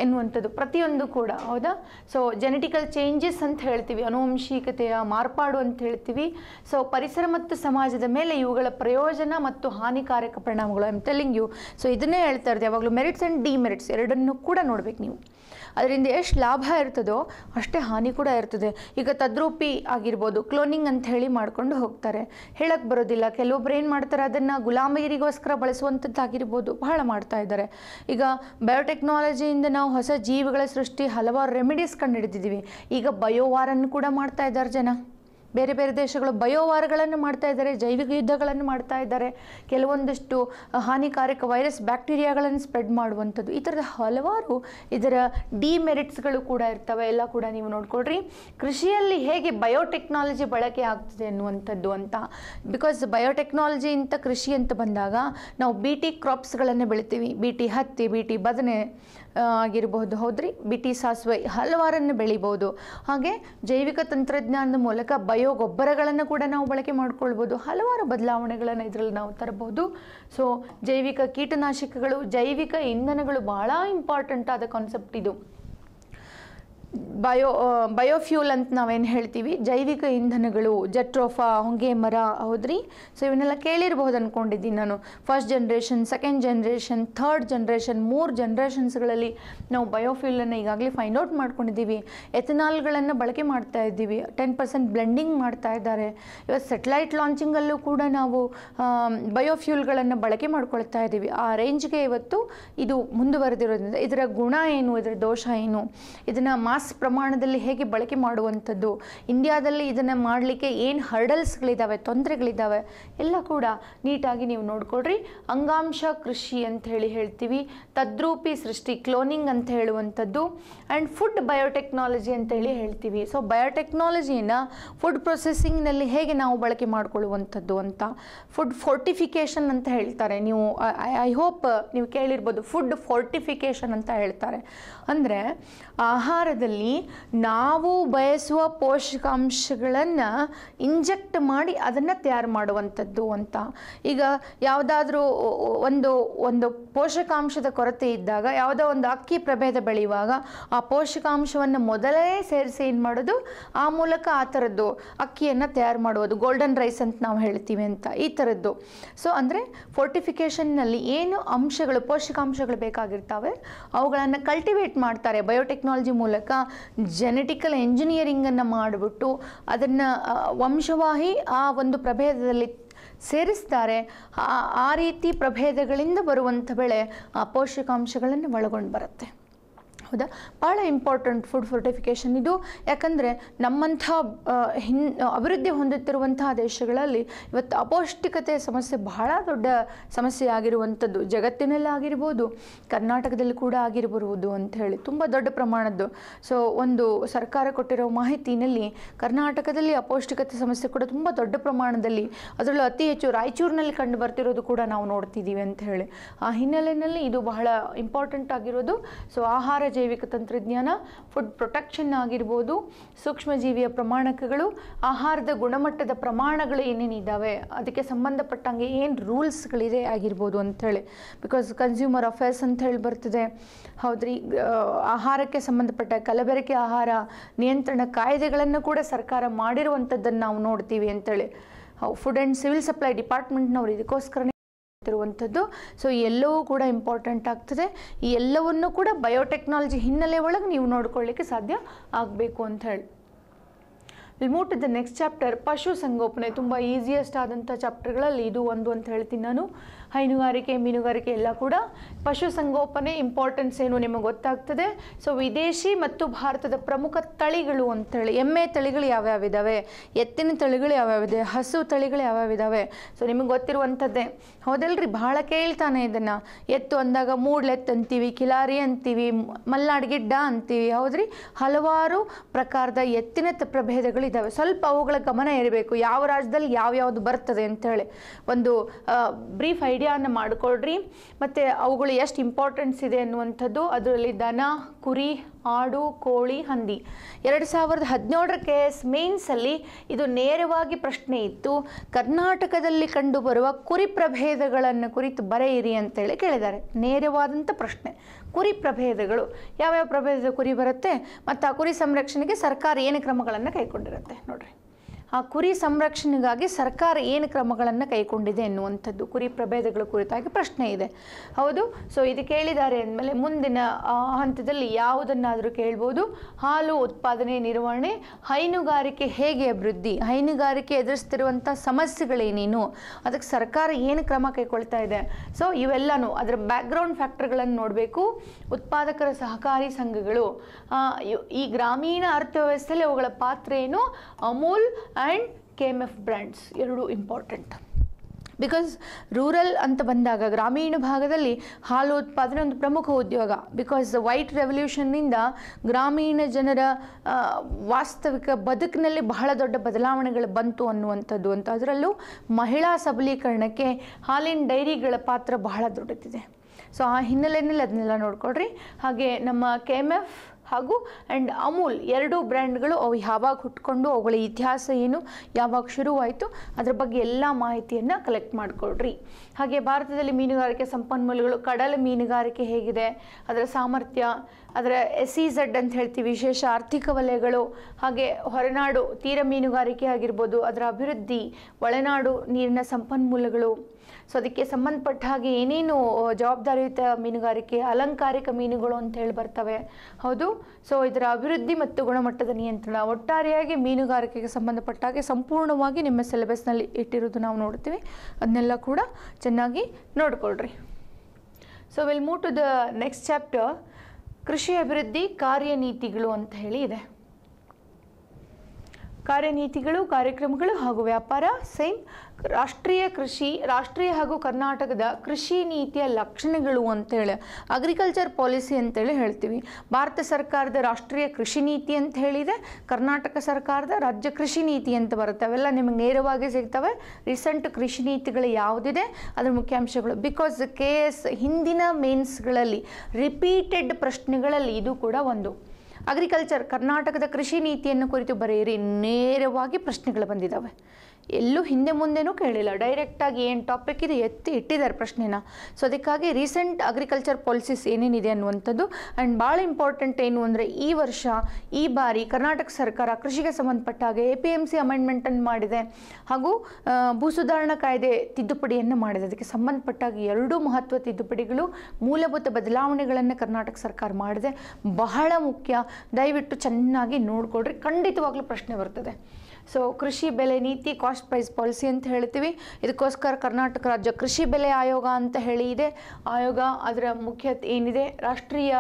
ಎನ್ನುವಂಥದ್ದು ಪ್ರತಿಯೊಂದು ಕೂಡ ಹೌದಾ ಸೊ ಜೆನೆಟಿಕಲ್ ಚೇಂಜಸ್ ಅಂತ ಹೇಳ್ತೀವಿ ಅನುವಂಶಿಕತೆಯ ಮಾರ್ಪಾಡು ಅಂತ ಹೇಳ್ತೀವಿ ಸೊ ಪರಿಸರ ಮತ್ತು ಸಮಾಜದ ಮೇಲೆ ಇವುಗಳ ಪ್ರಯೋಜನ ಮತ್ತು ಹಾನಿಕಾರಕ ಪರಿಣಾಮಗಳು I am telling you so ಇದನ್ನೇ ಹೇಳ್ತಾ ಇರೋದು ಯಾವಾಗಲೂ ಮೆರಿಟ್ಸ್ ಆ್ಯಂಡ್ ಡಿಮೆರಿಟ್ಸ್ ಎರಡನ್ನೂ ಕೂಡ ನೋಡ್ಬೇಕು ನೀವು ಅದರಿಂದ ಎಷ್ಟು ಲಾಭ ಇರ್ತದೋ ಅಷ್ಟೇ ಹಾನಿ ಕೂಡ ಇರ್ತದೆ ಈಗ ತದ್ರೂಪಿ ಆಗಿರ್ಬೋದು ಕ್ಲೋನಿಂಗ್ ಅಂತ ಹೇಳಿ ಮಾಡ್ಕೊಂಡು ಹೋಗ್ತಾರೆ ಹೇಳಕ್ಕೆ ಬರೋದಿಲ್ಲ ಕೆಲವೊಬ್ರು ಏನು ಮಾಡ್ತಾರೆ ಅದನ್ನು ಗುಲಾಮಗಿರಿಗೋಸ್ಕರ ಬಳಸುವಂಥದ್ದಾಗಿರ್ಬೋದು ಬಹಳ ಮಾಡ್ತಾ ಇದ್ದಾರೆ ಈಗ ಬಯೋಟೆಕ್ನಾಲಜಿಯಿಂದ ನಾವು ಹೊಸ ಜೀವಿಗಳ ಸೃಷ್ಟಿ ಹಲವಾರು ರೆಮಿಡೀಸ್ ಹಿಡಿದಿದ್ದೀವಿ ಈಗ ಬಯೋವಾರನ್ನು ಕೂಡ ಮಾಡ್ತಾ ಇದ್ದಾರೆ ಜನ ಬೇರೆ ಬೇರೆ ದೇಶಗಳು ಬಯೋವಾರ್ಗಳನ್ನು ಮಾಡ್ತಾ ಇದ್ದಾರೆ ಜೈವಿಕ ಯುದ್ಧಗಳನ್ನು ಮಾಡ್ತಾ ಇದ್ದಾರೆ ಕೆಲವೊಂದಷ್ಟು ಹಾನಿಕಾರಕ ವೈರಸ್ ಬ್ಯಾಕ್ಟೀರಿಯಾಗಳನ್ನು ಸ್ಪ್ರೆಡ್ ಮಾಡುವಂಥದ್ದು ಈ ಥರದ ಹಲವಾರು ಇದರ ಡಿಮೆರಿಟ್ಸ್ಗಳು ಕೂಡ ಇರ್ತವೆ ಎಲ್ಲ ಕೂಡ ನೀವು ನೋಡ್ಕೊಳ್ರಿ ಕೃಷಿಯಲ್ಲಿ ಹೇಗೆ ಬಯೋಟೆಕ್ನಾಲಜಿ ಬಳಕೆ ಆಗ್ತದೆ ಅನ್ನುವಂಥದ್ದು ಅಂತ ಬಿಕಾಸ್ ಬಯೋಟೆಕ್ನಾಲಜಿ ಅಂತ ಕೃಷಿ ಅಂತ ಬಂದಾಗ ನಾವು ಬಿ ಟಿ ಕ್ರಾಪ್ಸ್ಗಳನ್ನು ಬೆಳಿತೀವಿ ಬಿ ಟಿ ಹತ್ತಿ ಬಿ ಟಿ ಬದನೆ ಆಗಿರಬಹುದು ಹೌದ್ರಿ ಬಿಟಿ ಸಾಸಿವೆ ಹಲವಾರನ್ನು ಬೆಳಿಬೋದು ಹಾಗೆ ಜೈವಿಕ ತಂತ್ರಜ್ಞಾನದ ಮೂಲಕ ಬಯೋ ಗೊಬ್ಬರಗಳನ್ನು ಕೂಡ ನಾವು ಬಳಕೆ ಮಾಡಿಕೊಳ್ಬೋದು ಹಲವಾರು ಬದಲಾವಣೆಗಳನ್ನು ಇದರಲ್ಲಿ ನಾವು ತರಬಹುದು ಸೊ ಜೈವಿಕ ಕೀಟನಾಶಕಗಳು ಜೈವಿಕ ಇಂಧನಗಳು ಭಾಳ ಇಂಪಾರ್ಟೆಂಟ್ ಆದ ಕಾನ್ಸೆಪ್ಟ್ ಇದು ಬಯೋ ಬಯೋಫ್ಯೂಲ್ ಅಂತ ನಾವೇನು ಹೇಳ್ತೀವಿ ಜೈವಿಕ ಇಂಧನಗಳು ಜಟ್ರೋಫಾ ಹೊಂಗೆ ಮರ ಹೌದ್ರಿ ಸೊ ಇವನ್ನೆಲ್ಲ ಕೇಳಿರ್ಬೋದು ಅಂದ್ಕೊಂಡಿದ್ದೀನಿ ನಾನು first generation second generation third generation ಮೂರು ಜನ್ರೇಷನ್ಸ್ಗಳಲ್ಲಿ ನಾವು ಬಯೋಫ್ಯೂಲನ್ನು ಈಗಾಗಲೇ ಫೈಂಡ್ ಔಟ್ ಮಾಡ್ಕೊಂಡಿದ್ದೀವಿ ಎಥನಾಲ್ಗಳನ್ನು ಬಳಕೆ ಮಾಡ್ತಾ ಇದ್ದೀವಿ ಟೆನ್ ಪರ್ಸೆಂಟ್ ಬ್ಲೆಂಡಿಂಗ್ ಮಾಡ್ತಾ ಇದ್ದಾರೆ ಇವತ್ತು ಸೆಟಲೈಟ್ ಲಾಂಚಿಂಗಲ್ಲೂ ಕೂಡ ನಾವು ಬಯೋಫ್ಯೂಲ್ಗಳನ್ನು ಬಳಕೆ ಮಾಡ್ಕೊಳ್ತಾ ಇದ್ದೀವಿ ಆ ರೇಂಜ್ಗೆ ಇವತ್ತು ಇದು ಮುಂದುವರೆದಿರೋದ್ರಿಂದ ಇದರ ಗುಣ ಏನು ಇದರ ದೋಷ ಏನು ಇದನ್ನು ಮಾಸ್ ಮಾಸ್ ಪ್ರಮಾಣದಲ್ಲಿ ಹೇಗೆ ಬಳಕೆ ಮಾಡುವಂಥದ್ದು ಇಂಡಿಯಾದಲ್ಲಿ ಇದನ್ನು ಮಾಡಲಿಕ್ಕೆ ಏನು ಹರ್ಡಲ್ಸ್ಗಳಿದ್ದಾವೆ ತೊಂದರೆಗಳಿದ್ದಾವೆ ಎಲ್ಲ ಕೂಡ ನೀಟಾಗಿ ನೀವು ನೋಡಿಕೊಡ್ರಿ ಅಂಗಾಂಶ ಕೃಷಿ ಅಂತ ಹೇಳಿ ಹೇಳ್ತೀವಿ ತದ್ರೂಪಿ ಸೃಷ್ಟಿ ಕ್ಲೋನಿಂಗ್ ಅಂತ ಹೇಳುವಂಥದ್ದು ಆ್ಯಂಡ್ ಫುಡ್ ಬಯೋಟೆಕ್ನಾಲಜಿ ಅಂತ ಹೇಳಿ ಹೇಳ್ತೀವಿ ಸೊ ಬಯೋಟೆಕ್ನಾಲಜಿನ ಫುಡ್ ಪ್ರೊಸೆಸಿಂಗ್ನಲ್ಲಿ ಹೇಗೆ ನಾವು ಬಳಕೆ ಮಾಡಿಕೊಳ್ಳುವಂಥದ್ದು ಅಂತ ಫುಡ್ ಫೋರ್ಟಿಫಿಕೇಷನ್ ಅಂತ ಹೇಳ್ತಾರೆ ನೀವು ಐ ಹೋಪ್ ನೀವು ಕೇಳಿರ್ಬೋದು ಫುಡ್ ಫೋರ್ಟಿಫಿಕೇಷನ್ ಅಂತ ಹೇಳ್ತಾರೆ ಅಂದರೆ ಆಹಾರದಲ್ಲಿ ನಾವು ಬಯಸುವ ಪೋಷಕಾಂಶಗಳನ್ನು ಇಂಜೆಕ್ಟ್ ಮಾಡಿ ಅದನ್ನು ತಯಾರು ಮಾಡುವಂಥದ್ದು ಅಂತ ಈಗ ಯಾವುದಾದ್ರೂ ಒಂದು ಒಂದು ಪೋಷಕಾಂಶದ ಕೊರತೆ ಇದ್ದಾಗ ಯಾವುದೋ ಒಂದು ಅಕ್ಕಿ ಪ್ರಭೇದ ಬೆಳೆಯುವಾಗ ಆ ಪೋಷಕಾಂಶವನ್ನು ಮೊದಲೇ ಸೇರಿಸಿ ಏನು ಮಾಡೋದು ಆ ಮೂಲಕ ಆ ಥರದ್ದು ಅಕ್ಕಿಯನ್ನು ತಯಾರು ಮಾಡುವುದು ಗೋಲ್ಡನ್ ರೈಸ್ ಅಂತ ನಾವು ಹೇಳ್ತೀವಿ ಅಂತ ಈ ಥರದ್ದು ಸೊ ಅಂದರೆ ಫೋರ್ಟಿಫಿಕೇಷನ್ನಲ್ಲಿ ಏನು ಅಂಶಗಳು ಪೋಷಕಾಂಶಗಳು ಬೇಕಾಗಿರ್ತವೆ ಅವುಗಳನ್ನು ಕಲ್ಟಿವೇಟ್ ಮಾಡ್ತಾರೆ ಬಯೋಟೆಕ್ನಾಲಜಿ ಮೂಲಕ ಜೆನೆಟಿಕಲ್ ಎಂಜಿನಿಯರಿಂಗನ್ನು ಮಾಡಿಬಿಟ್ಟು ಅದನ್ನು ವಂಶವಾಹಿ ಆ ಒಂದು ಪ್ರಭೇದದಲ್ಲಿ ಸೇರಿಸ್ತಾರೆ ಆ ರೀತಿ ಪ್ರಭೇದಗಳಿಂದ ಬರುವಂಥ ಬೆಳೆ ಆ ಪೋಷಕಾಂಶಗಳನ್ನು ಒಳಗೊಂಡು ಬರುತ್ತೆ ಹೌದಾ ಭಾಳ ಇಂಪಾರ್ಟೆಂಟ್ ಫುಡ್ ಫೋರ್ಟಿಫಿಕೇಷನ್ ಇದು ಯಾಕಂದರೆ ನಮ್ಮಂಥ ಹಿನ್ ಅಭಿವೃದ್ಧಿ ಹೊಂದುತ್ತಿರುವಂತಹ ದೇಶಗಳಲ್ಲಿ ಇವತ್ತು ಅಪೌಷ್ಟಿಕತೆ ಸಮಸ್ಯೆ ಬಹಳ ದೊಡ್ಡ ಸಮಸ್ಯೆ ಆಗಿರುವಂಥದ್ದು ಜಗತ್ತಿನಲ್ಲೇ ಆಗಿರ್ಬೋದು ಕರ್ನಾಟಕದಲ್ಲಿ ಕೂಡ ಅಂತ ಹೇಳಿ ತುಂಬ ದೊಡ್ಡ ಪ್ರಮಾಣದ್ದು ಸೊ ಒಂದು ಸರ್ಕಾರ ಕೊಟ್ಟಿರೋ ಮಾಹಿತಿನಲ್ಲಿ ಕರ್ನಾಟಕದಲ್ಲಿ ಅಪೌಷ್ಟಿಕತೆ ಸಮಸ್ಯೆ ಕೂಡ ತುಂಬ ದೊಡ್ಡ ಪ್ರಮಾಣದಲ್ಲಿ ಅದರಲ್ಲೂ ಅತಿ ಹೆಚ್ಚು ರಾಯಚೂರಿನಲ್ಲಿ ಕಂಡು ಬರ್ತಿರೋದು ಕೂಡ ನಾವು ನೋಡ್ತಿದ್ದೀವಿ ಅಂತ ಹೇಳಿ ಆ ಹಿನ್ನೆಲೆಯಲ್ಲಿ ಇದು ಬಹಳ ಇಂಪಾರ್ಟೆಂಟ್ ಆಗಿರೋದು ಸೊ ಆಹಾರ ಜೈವಿಕ ತಂತ್ರಜ್ಞಾನ ಫುಡ್ ಪ್ರೊಟೆಕ್ಷನ್ ಆಗಿರ್ಬೋದು ಸೂಕ್ಷ್ಮಜೀವಿಯ ಪ್ರಮಾಣಕಗಳು ಆಹಾರದ ಗುಣಮಟ್ಟದ ಪ್ರಮಾಣಗಳು ಏನೇನಿದ್ದಾವೆ ಅದಕ್ಕೆ ಸಂಬಂಧಪಟ್ಟಂಗೆ ಏನು ರೂಲ್ಸ್ಗಳಿದೆ ಆಗಿರ್ಬೋದು ಅಂಥೇಳಿ ಬಿಕಾಸ್ ಕನ್ಸ್ಯೂಮರ್ ಅಫೇರ್ಸ್ ಅಂತ ಹೇಳಿ ಬರ್ತದೆ ಹೌದ್ರಿ ಆಹಾರಕ್ಕೆ ಸಂಬಂಧಪಟ್ಟ ಕಲಬೆರಕೆ ಆಹಾರ ನಿಯಂತ್ರಣ ಕಾಯ್ದೆಗಳನ್ನು ಕೂಡ ಸರ್ಕಾರ ಮಾಡಿರುವಂಥದ್ದನ್ನು ನಾವು ನೋಡ್ತೀವಿ ಅಂತೇಳಿ ಫುಡ್ ಆ್ಯಂಡ್ ಸಿವಿಲ್ ಸಪ್ಲೈ ಡಿಪಾರ್ಟ್ಮೆಂಟ್ನವರು ಇದಕ್ಕೋಸ್ಕರನೇ ಮಾಡ್ತಿರುವಂಥದ್ದು ಸೊ ಎಲ್ಲವೂ ಕೂಡ ಇಂಪಾರ್ಟೆಂಟ್ ಆಗ್ತದೆ ಈ ಎಲ್ಲವನ್ನು ಕೂಡ ಬಯೋಟೆಕ್ನಾಲಜಿ ಹಿನ್ನೆಲೆ ಒಳಗೆ ನೀವು ನೋಡ್ಕೊಳ್ಳಿಕ್ಕೆ ಸಾಧ್ಯ ಆಗಬೇಕು ಅಂತ ಹೇಳಿ ದ ನೆಕ್ಸ್ಟ್ ಚಾಪ್ಟರ್ ಪಶು ಸಂಗೋಪನೆ ತುಂಬ ಈಸಿಯೆಸ್ಟ್ ಆದಂಥ ಚಾಪ್ಟರ್ಗಳಲ್ಲಿ ಇದು ಒಂದು ಅಂತ ಹೇಳ್ತೀನಿ ನಾನು ಹೈನುಗಾರಿಕೆ ಮೀನುಗಾರಿಕೆ ಎಲ್ಲ ಕೂಡ ಪಶುಸಂಗೋಪನೆ ಇಂಪಾರ್ಟೆನ್ಸ್ ಏನು ನಿಮಗೆ ಗೊತ್ತಾಗ್ತದೆ ಸೊ ವಿದೇಶಿ ಮತ್ತು ಭಾರತದ ಪ್ರಮುಖ ತಳಿಗಳು ಅಂತೇಳಿ ಎಮ್ಮೆ ತಳಿಗಳು ಯಾವ್ಯಾವಿದ್ದಾವೆ ಎತ್ತಿನ ತಳಿಗಳು ಯಾವ್ಯಾವಿದೆ ಹಸು ತಳಿಗಳು ಯಾವ್ಯಾವಿದ್ದಾವೆ ಸೊ ನಿಮಗೆ ಗೊತ್ತಿರುವಂಥದ್ದೇ ಹೌದಲ್ರಿ ಭಾಳ ಕೇಳ್ತಾನೆ ಇದನ್ನು ಎತ್ತು ಅಂದಾಗ ಮೂಡ್ಲೆತ್ತು ಅಂತೀವಿ ಕಿಲಾರಿ ಅಂತೀವಿ ಮಲ್ನಾಡ್ಗಿಡ್ಡ ಅಂತೀವಿ ಹೌದ್ರಿ ಹಲವಾರು ಪ್ರಕಾರದ ಎತ್ತಿನ ಪ್ರಭೇದಗಳು ಇದ್ದಾವೆ ಸ್ವಲ್ಪ ಅವುಗಳ ಗಮನ ಇರಬೇಕು ಯಾವ ರಾಜ್ಯದಲ್ಲಿ ಯಾವ್ಯಾವ್ದು ಬರ್ತದೆ ಹೇಳಿ ಒಂದು ಬ್ರೀಫ್ ಐ ಐಡಿಯಾನ ಮಾಡಿಕೊಳ್ಳ್ರಿ ಮತ್ತು ಅವುಗಳು ಎಷ್ಟು ಇಂಪಾರ್ಟೆನ್ಸ್ ಇದೆ ಅನ್ನುವಂಥದ್ದು ಅದರಲ್ಲಿ ದನ ಕುರಿ ಆಡು ಕೋಳಿ ಹಂದಿ ಎರಡು ಸಾವಿರದ ಹದಿನೇಳರ ಕೆ ಎಸ್ ಮೇನ್ಸಲ್ಲಿ ಇದು ನೇರವಾಗಿ ಪ್ರಶ್ನೆ ಇತ್ತು ಕರ್ನಾಟಕದಲ್ಲಿ ಕಂಡುಬರುವ ಕುರಿ ಪ್ರಭೇದಗಳನ್ನು ಕುರಿತು ಬರೆಯಿರಿ ಅಂತೇಳಿ ಕೇಳಿದ್ದಾರೆ ನೇರವಾದಂಥ ಪ್ರಶ್ನೆ ಕುರಿ ಪ್ರಭೇದಗಳು ಯಾವ್ಯಾವ ಪ್ರಭೇದದ ಕುರಿ ಬರುತ್ತೆ ಮತ್ತು ಆ ಕುರಿ ಸಂರಕ್ಷಣೆಗೆ ಸರ್ಕಾರ ಏನು ಕ್ರಮಗಳನ್ನು ಕೈಗೊಂಡಿರುತ್ತೆ ನೋಡಿರಿ ಆ ಕುರಿ ಸಂರಕ್ಷಣೆಗಾಗಿ ಸರ್ಕಾರ ಏನು ಕ್ರಮಗಳನ್ನು ಕೈಗೊಂಡಿದೆ ಎನ್ನುವಂಥದ್ದು ಕುರಿ ಪ್ರಭೇದಗಳ ಕುರಿತಾಗಿ ಪ್ರಶ್ನೆ ಇದೆ ಹೌದು ಸೊ ಇದು ಕೇಳಿದ್ದಾರೆ ಅಂದಮೇಲೆ ಮುಂದಿನ ಹಂತದಲ್ಲಿ ಯಾವುದನ್ನಾದರೂ ಕೇಳ್ಬೋದು ಹಾಲು ಉತ್ಪಾದನೆ ನಿರ್ವಹಣೆ ಹೈನುಗಾರಿಕೆ ಹೇಗೆ ಅಭಿವೃದ್ಧಿ ಹೈನುಗಾರಿಕೆ ಎದುರಿಸ್ತಿರುವಂಥ ಸಮಸ್ಯೆಗಳೇನೇನು ಅದಕ್ಕೆ ಸರ್ಕಾರ ಏನು ಕ್ರಮ ಕೈಗೊಳ್ತಾ ಇದೆ ಸೊ ಇವೆಲ್ಲನೂ ಅದರ ಬ್ಯಾಕ್ಗ್ರೌಂಡ್ ಫ್ಯಾಕ್ಟರ್ಗಳನ್ನು ನೋಡಬೇಕು ಉತ್ಪಾದಕರ ಸಹಕಾರಿ ಸಂಘಗಳು ಈ ಗ್ರಾಮೀಣ ಅರ್ಥವ್ಯವಸ್ಥೆಯಲ್ಲಿ ಅವುಗಳ ಪಾತ್ರ ಏನು Amul and K M F brands ಎರಡೂ ಇಂಪಾರ್ಟೆಂಟ್ ಬಿಕಾಸ್ ರೂರಲ್ ಅಂತ ಬಂದಾಗ ಗ್ರಾಮೀಣ ಭಾಗದಲ್ಲಿ ಹಾಲು ಉತ್ಪಾದನೆ ಒಂದು ಪ್ರಮುಖ ಉದ್ಯೋಗ ಬಿಕಾಸ್ ದ ವೈಟ್ ರೆವಲ್ಯೂಷನ್ನಿಂದ ಗ್ರಾಮೀಣ ಜನರ ವಾಸ್ತವಿಕ ಬದುಕಿನಲ್ಲಿ ಬಹಳ ದೊಡ್ಡ ಬದಲಾವಣೆಗಳು ಬಂತು ಅನ್ನುವಂಥದ್ದು ಅಂತ ಅದರಲ್ಲೂ ಮಹಿಳಾ ಸಬಲೀಕರಣಕ್ಕೆ ಹಾಲಿನ ಡೈರಿಗಳ ಪಾತ್ರ ಬಹಳ ದೊಡ್ಡದಿದೆ ಸೊ ಆ ಹಿನ್ನೆಲೆಯಲ್ಲಿ ಅದನ್ನೆಲ್ಲ ನೋಡ್ಕೊಳ್ರಿ ಹಾಗೆ ನಮ್ಮ ಕೆ ಎಮ್ ಎಫ್ ಹಾಗೂ ಆ್ಯಂಡ್ ಅಮೂಲ್ ಎರಡೂ ಬ್ರ್ಯಾಂಡ್ಗಳು ಅವು ಯಾವಾಗ ಹುಟ್ಕೊಂಡು ಅವುಗಳ ಇತಿಹಾಸ ಏನು ಯಾವಾಗ ಶುರುವಾಯಿತು ಅದರ ಬಗ್ಗೆ ಎಲ್ಲ ಮಾಹಿತಿಯನ್ನು ಕಲೆಕ್ಟ್ ಮಾಡಿಕೊಡ್ರಿ ಹಾಗೆ ಭಾರತದಲ್ಲಿ ಮೀನುಗಾರಿಕೆ ಸಂಪನ್ಮೂಲಗಳು ಕಡಲ ಮೀನುಗಾರಿಕೆ ಹೇಗಿದೆ ಅದರ ಸಾಮರ್ಥ್ಯ ಅದರ ಎಸ್ ಇ ಝಡ್ ಅಂತ ಹೇಳ್ತೀವಿ ವಿಶೇಷ ಆರ್ಥಿಕ ವಲಯಗಳು ಹಾಗೆ ಹೊರನಾಡು ತೀರ ಮೀನುಗಾರಿಕೆ ಆಗಿರ್ಬೋದು ಅದರ ಅಭಿವೃದ್ಧಿ ಒಳನಾಡು ನೀರಿನ ಸಂಪನ್ಮೂಲಗಳು ಸೊ ಅದಕ್ಕೆ ಸಂಬಂಧಪಟ್ಟ ಹಾಗೆ ಏನೇನು ಜವಾಬ್ದಾರಿಯುತ ಮೀನುಗಾರಿಕೆ ಅಲಂಕಾರಿಕ ಮೀನುಗಳು ಅಂತ ಹೇಳಿ ಬರ್ತವೆ ಹೌದು ಸೊ ಇದರ ಅಭಿವೃದ್ಧಿ ಮತ್ತು ಗುಣಮಟ್ಟದ ನಿಯಂತ್ರಣ ಒಟ್ಟಾರೆಯಾಗಿ ಮೀನುಗಾರಿಕೆಗೆ ಸಂಬಂಧಪಟ್ಟ ಹಾಗೆ ಸಂಪೂರ್ಣವಾಗಿ ನಿಮ್ಮ ಸಿಲೆಬಸ್ನಲ್ಲಿ ಇಟ್ಟಿರೋದು ನಾವು ನೋಡ್ತೀವಿ ಅದನ್ನೆಲ್ಲ ಕೂಡ ಚೆನ್ನಾಗಿ ನೋಡ್ಕೊಳ್ರಿ so will move to the next chapter ಕೃಷಿ ಅಭಿವೃದ್ಧಿ ಕಾರ್ಯನೀತಿಗಳು ಅಂತ ಹೇಳಿ ಇದೆ ಕಾರ್ಯನೀತಿಗಳು ಕಾರ್ಯಕ್ರಮಗಳು ಹಾಗೂ ವ್ಯಾಪಾರ ಸೇಮ್ ರಾಷ್ಟ್ರೀಯ ಕೃಷಿ ರಾಷ್ಟ್ರೀಯ ಹಾಗೂ ಕರ್ನಾಟಕದ ಕೃಷಿ ನೀತಿಯ ಲಕ್ಷಣಗಳು ಅಂತೇಳಿ ಅಗ್ರಿಕಲ್ಚರ್ ಪಾಲಿಸಿ ಅಂತೇಳಿ ಹೇಳ್ತೀವಿ ಭಾರತ ಸರ್ಕಾರದ ರಾಷ್ಟ್ರೀಯ ಕೃಷಿ ನೀತಿ ಅಂತ ಹೇಳಿದೆ ಕರ್ನಾಟಕ ಸರ್ಕಾರದ ರಾಜ್ಯ ಕೃಷಿ ನೀತಿ ಅಂತ ಬರುತ್ತೆ ಅವೆಲ್ಲ ನಿಮಗೆ ನೇರವಾಗಿ ಸಿಗ್ತವೆ ರೀಸೆಂಟ್ ಕೃಷಿ ನೀತಿಗಳು ಯಾವುದಿದೆ ಅದರ ಮುಖ್ಯಾಂಶಗಳು ಬಿಕಾಸ್ ಕೆ ಎಸ್ ಹಿಂದಿನ ಮೇನ್ಸ್ಗಳಲ್ಲಿ ರಿಪೀಟೆಡ್ ಪ್ರಶ್ನೆಗಳಲ್ಲಿ ಇದು ಕೂಡ ಒಂದು ಅಗ್ರಿಕಲ್ಚರ್ ಕರ್ನಾಟಕದ ಕೃಷಿ ನೀತಿಯನ್ನು ಕುರಿತು ಬರೆಯಿರಿ ನೇರವಾಗಿ ಪ್ರಶ್ನೆಗಳು ಬಂದಿದ್ದಾವೆ ಎಲ್ಲೂ ಹಿಂದೆ ಮುಂದೆನೂ ಕೇಳಿಲ್ಲ ಡೈರೆಕ್ಟಾಗಿ ಏನು ಟಾಪಿಕ್ ಇದೆ ಎತ್ತಿ ಇಟ್ಟಿದ್ದಾರೆ ಪ್ರಶ್ನೆನ ಸೊ ಅದಕ್ಕಾಗಿ ರೀಸೆಂಟ್ ಅಗ್ರಿಕಲ್ಚರ್ ಪಾಲಿಸೀಸ್ ಏನೇನಿದೆ ಅನ್ನುವಂಥದ್ದು ಆ್ಯಂಡ್ ಭಾಳ ಇಂಪಾರ್ಟೆಂಟ್ ಏನು ಅಂದರೆ ಈ ವರ್ಷ ಈ ಬಾರಿ ಕರ್ನಾಟಕ ಸರ್ಕಾರ ಕೃಷಿಗೆ ಸಂಬಂಧಪಟ್ಟ ಹಾಗೆ ಎ ಪಿ ಎಮ್ ಸಿ ಅಮೆಂಡ್ಮೆಂಟನ್ನು ಮಾಡಿದೆ ಹಾಗೂ ಭೂ ಸುಧಾರಣಾ ಕಾಯ್ದೆ ತಿದ್ದುಪಡಿಯನ್ನು ಮಾಡಿದೆ ಅದಕ್ಕೆ ಸಂಬಂಧಪಟ್ಟಾಗಿ ಎರಡೂ ಮಹತ್ವ ತಿದ್ದುಪಡಿಗಳು ಮೂಲಭೂತ ಬದಲಾವಣೆಗಳನ್ನು ಕರ್ನಾಟಕ ಸರ್ಕಾರ ಮಾಡಿದೆ ಬಹಳ ಮುಖ್ಯ ದಯವಿಟ್ಟು ಚೆನ್ನಾಗಿ ನೋಡಿಕೊಡ್ರಿ ಖಂಡಿತವಾಗ್ಲೂ ಪ್ರಶ್ನೆ ಬರ್ತದೆ ಸೊ ಕೃಷಿ ಬೆಲೆ ನೀತಿ ಕಾಸ್ಟ್ ಪ್ರೈಸ್ ಪಾಲಿಸಿ ಅಂತ ಹೇಳ್ತೀವಿ ಇದಕ್ಕೋಸ್ಕರ ಕರ್ನಾಟಕ ರಾಜ್ಯ ಕೃಷಿ ಬೆಲೆ ಆಯೋಗ ಅಂತ ಹೇಳಿ ಇದೆ ಆಯೋಗ ಅದರ ಮುಖ್ಯ ಏನಿದೆ ರಾಷ್ಟ್ರೀಯ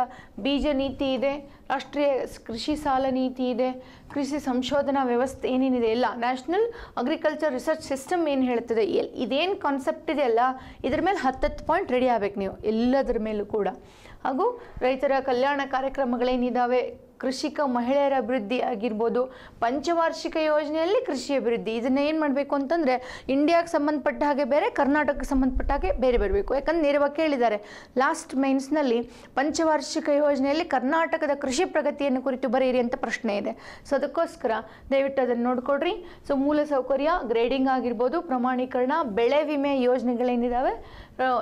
ಬೀಜ ನೀತಿ ಇದೆ ರಾಷ್ಟ್ರೀಯ ಕೃಷಿ ಸಾಲ ನೀತಿ ಇದೆ ಕೃಷಿ ಸಂಶೋಧನಾ ವ್ಯವಸ್ಥೆ ಏನೇನಿದೆ ಎಲ್ಲ ನ್ಯಾಷನಲ್ ಅಗ್ರಿಕಲ್ಚರ್ ರಿಸರ್ಚ್ ಸಿಸ್ಟಮ್ ಏನು ಹೇಳ್ತದೆ ಎಲ್ ಇದೇನು ಕಾನ್ಸೆಪ್ಟ್ ಇದೆಯಲ್ಲ ಇದ್ರ ಮೇಲೆ ಹತ್ತತ್ತು ಪಾಯಿಂಟ್ ರೆಡಿ ಆಗ್ಬೇಕು ನೀವು ಎಲ್ಲದರ ಮೇಲೂ ಕೂಡ ಹಾಗೂ ರೈತರ ಕಲ್ಯಾಣ ಕಾರ್ಯಕ್ರಮಗಳೇನಿದ್ದಾವೆ ಕೃಷಿಕ ಮಹಿಳೆಯರ ಅಭಿವೃದ್ಧಿ ಆಗಿರ್ಬೋದು ಪಂಚವಾರ್ಷಿಕ ಯೋಜನೆಯಲ್ಲಿ ಕೃಷಿ ಅಭಿವೃದ್ಧಿ ಇದನ್ನು ಏನು ಮಾಡಬೇಕು ಅಂತಂದರೆ ಇಂಡಿಯಾಗೆ ಸಂಬಂಧಪಟ್ಟ ಹಾಗೆ ಬೇರೆ ಕರ್ನಾಟಕಕ್ಕೆ ಸಂಬಂಧಪಟ್ಟ ಹಾಗೆ ಬೇರೆ ಬರಬೇಕು ಯಾಕಂದ್ರೆ ನೇರವಾಗಿ ಕೇಳಿದ್ದಾರೆ ಲಾಸ್ಟ್ ಮೈನ್ಸ್ನಲ್ಲಿ ಪಂಚವಾರ್ಷಿಕ ಯೋಜನೆಯಲ್ಲಿ ಕರ್ನಾಟಕದ ಕೃಷಿ ಪ್ರಗತಿಯನ್ನು ಕುರಿತು ಬರೆಯಿರಿ ಅಂತ ಪ್ರಶ್ನೆ ಇದೆ ಸೊ ಅದಕ್ಕೋಸ್ಕರ ದಯವಿಟ್ಟು ಅದನ್ನು ನೋಡಿಕೊಡ್ರಿ ಸೊ ಮೂಲಸೌಕರ್ಯ ಗ್ರೇಡಿಂಗ್ ಆಗಿರ್ಬೋದು ಪ್ರಮಾಣೀಕರಣ ಬೆಳೆ ವಿಮೆ ಯೋಜನೆಗಳೇನಿದ್ದಾವೆ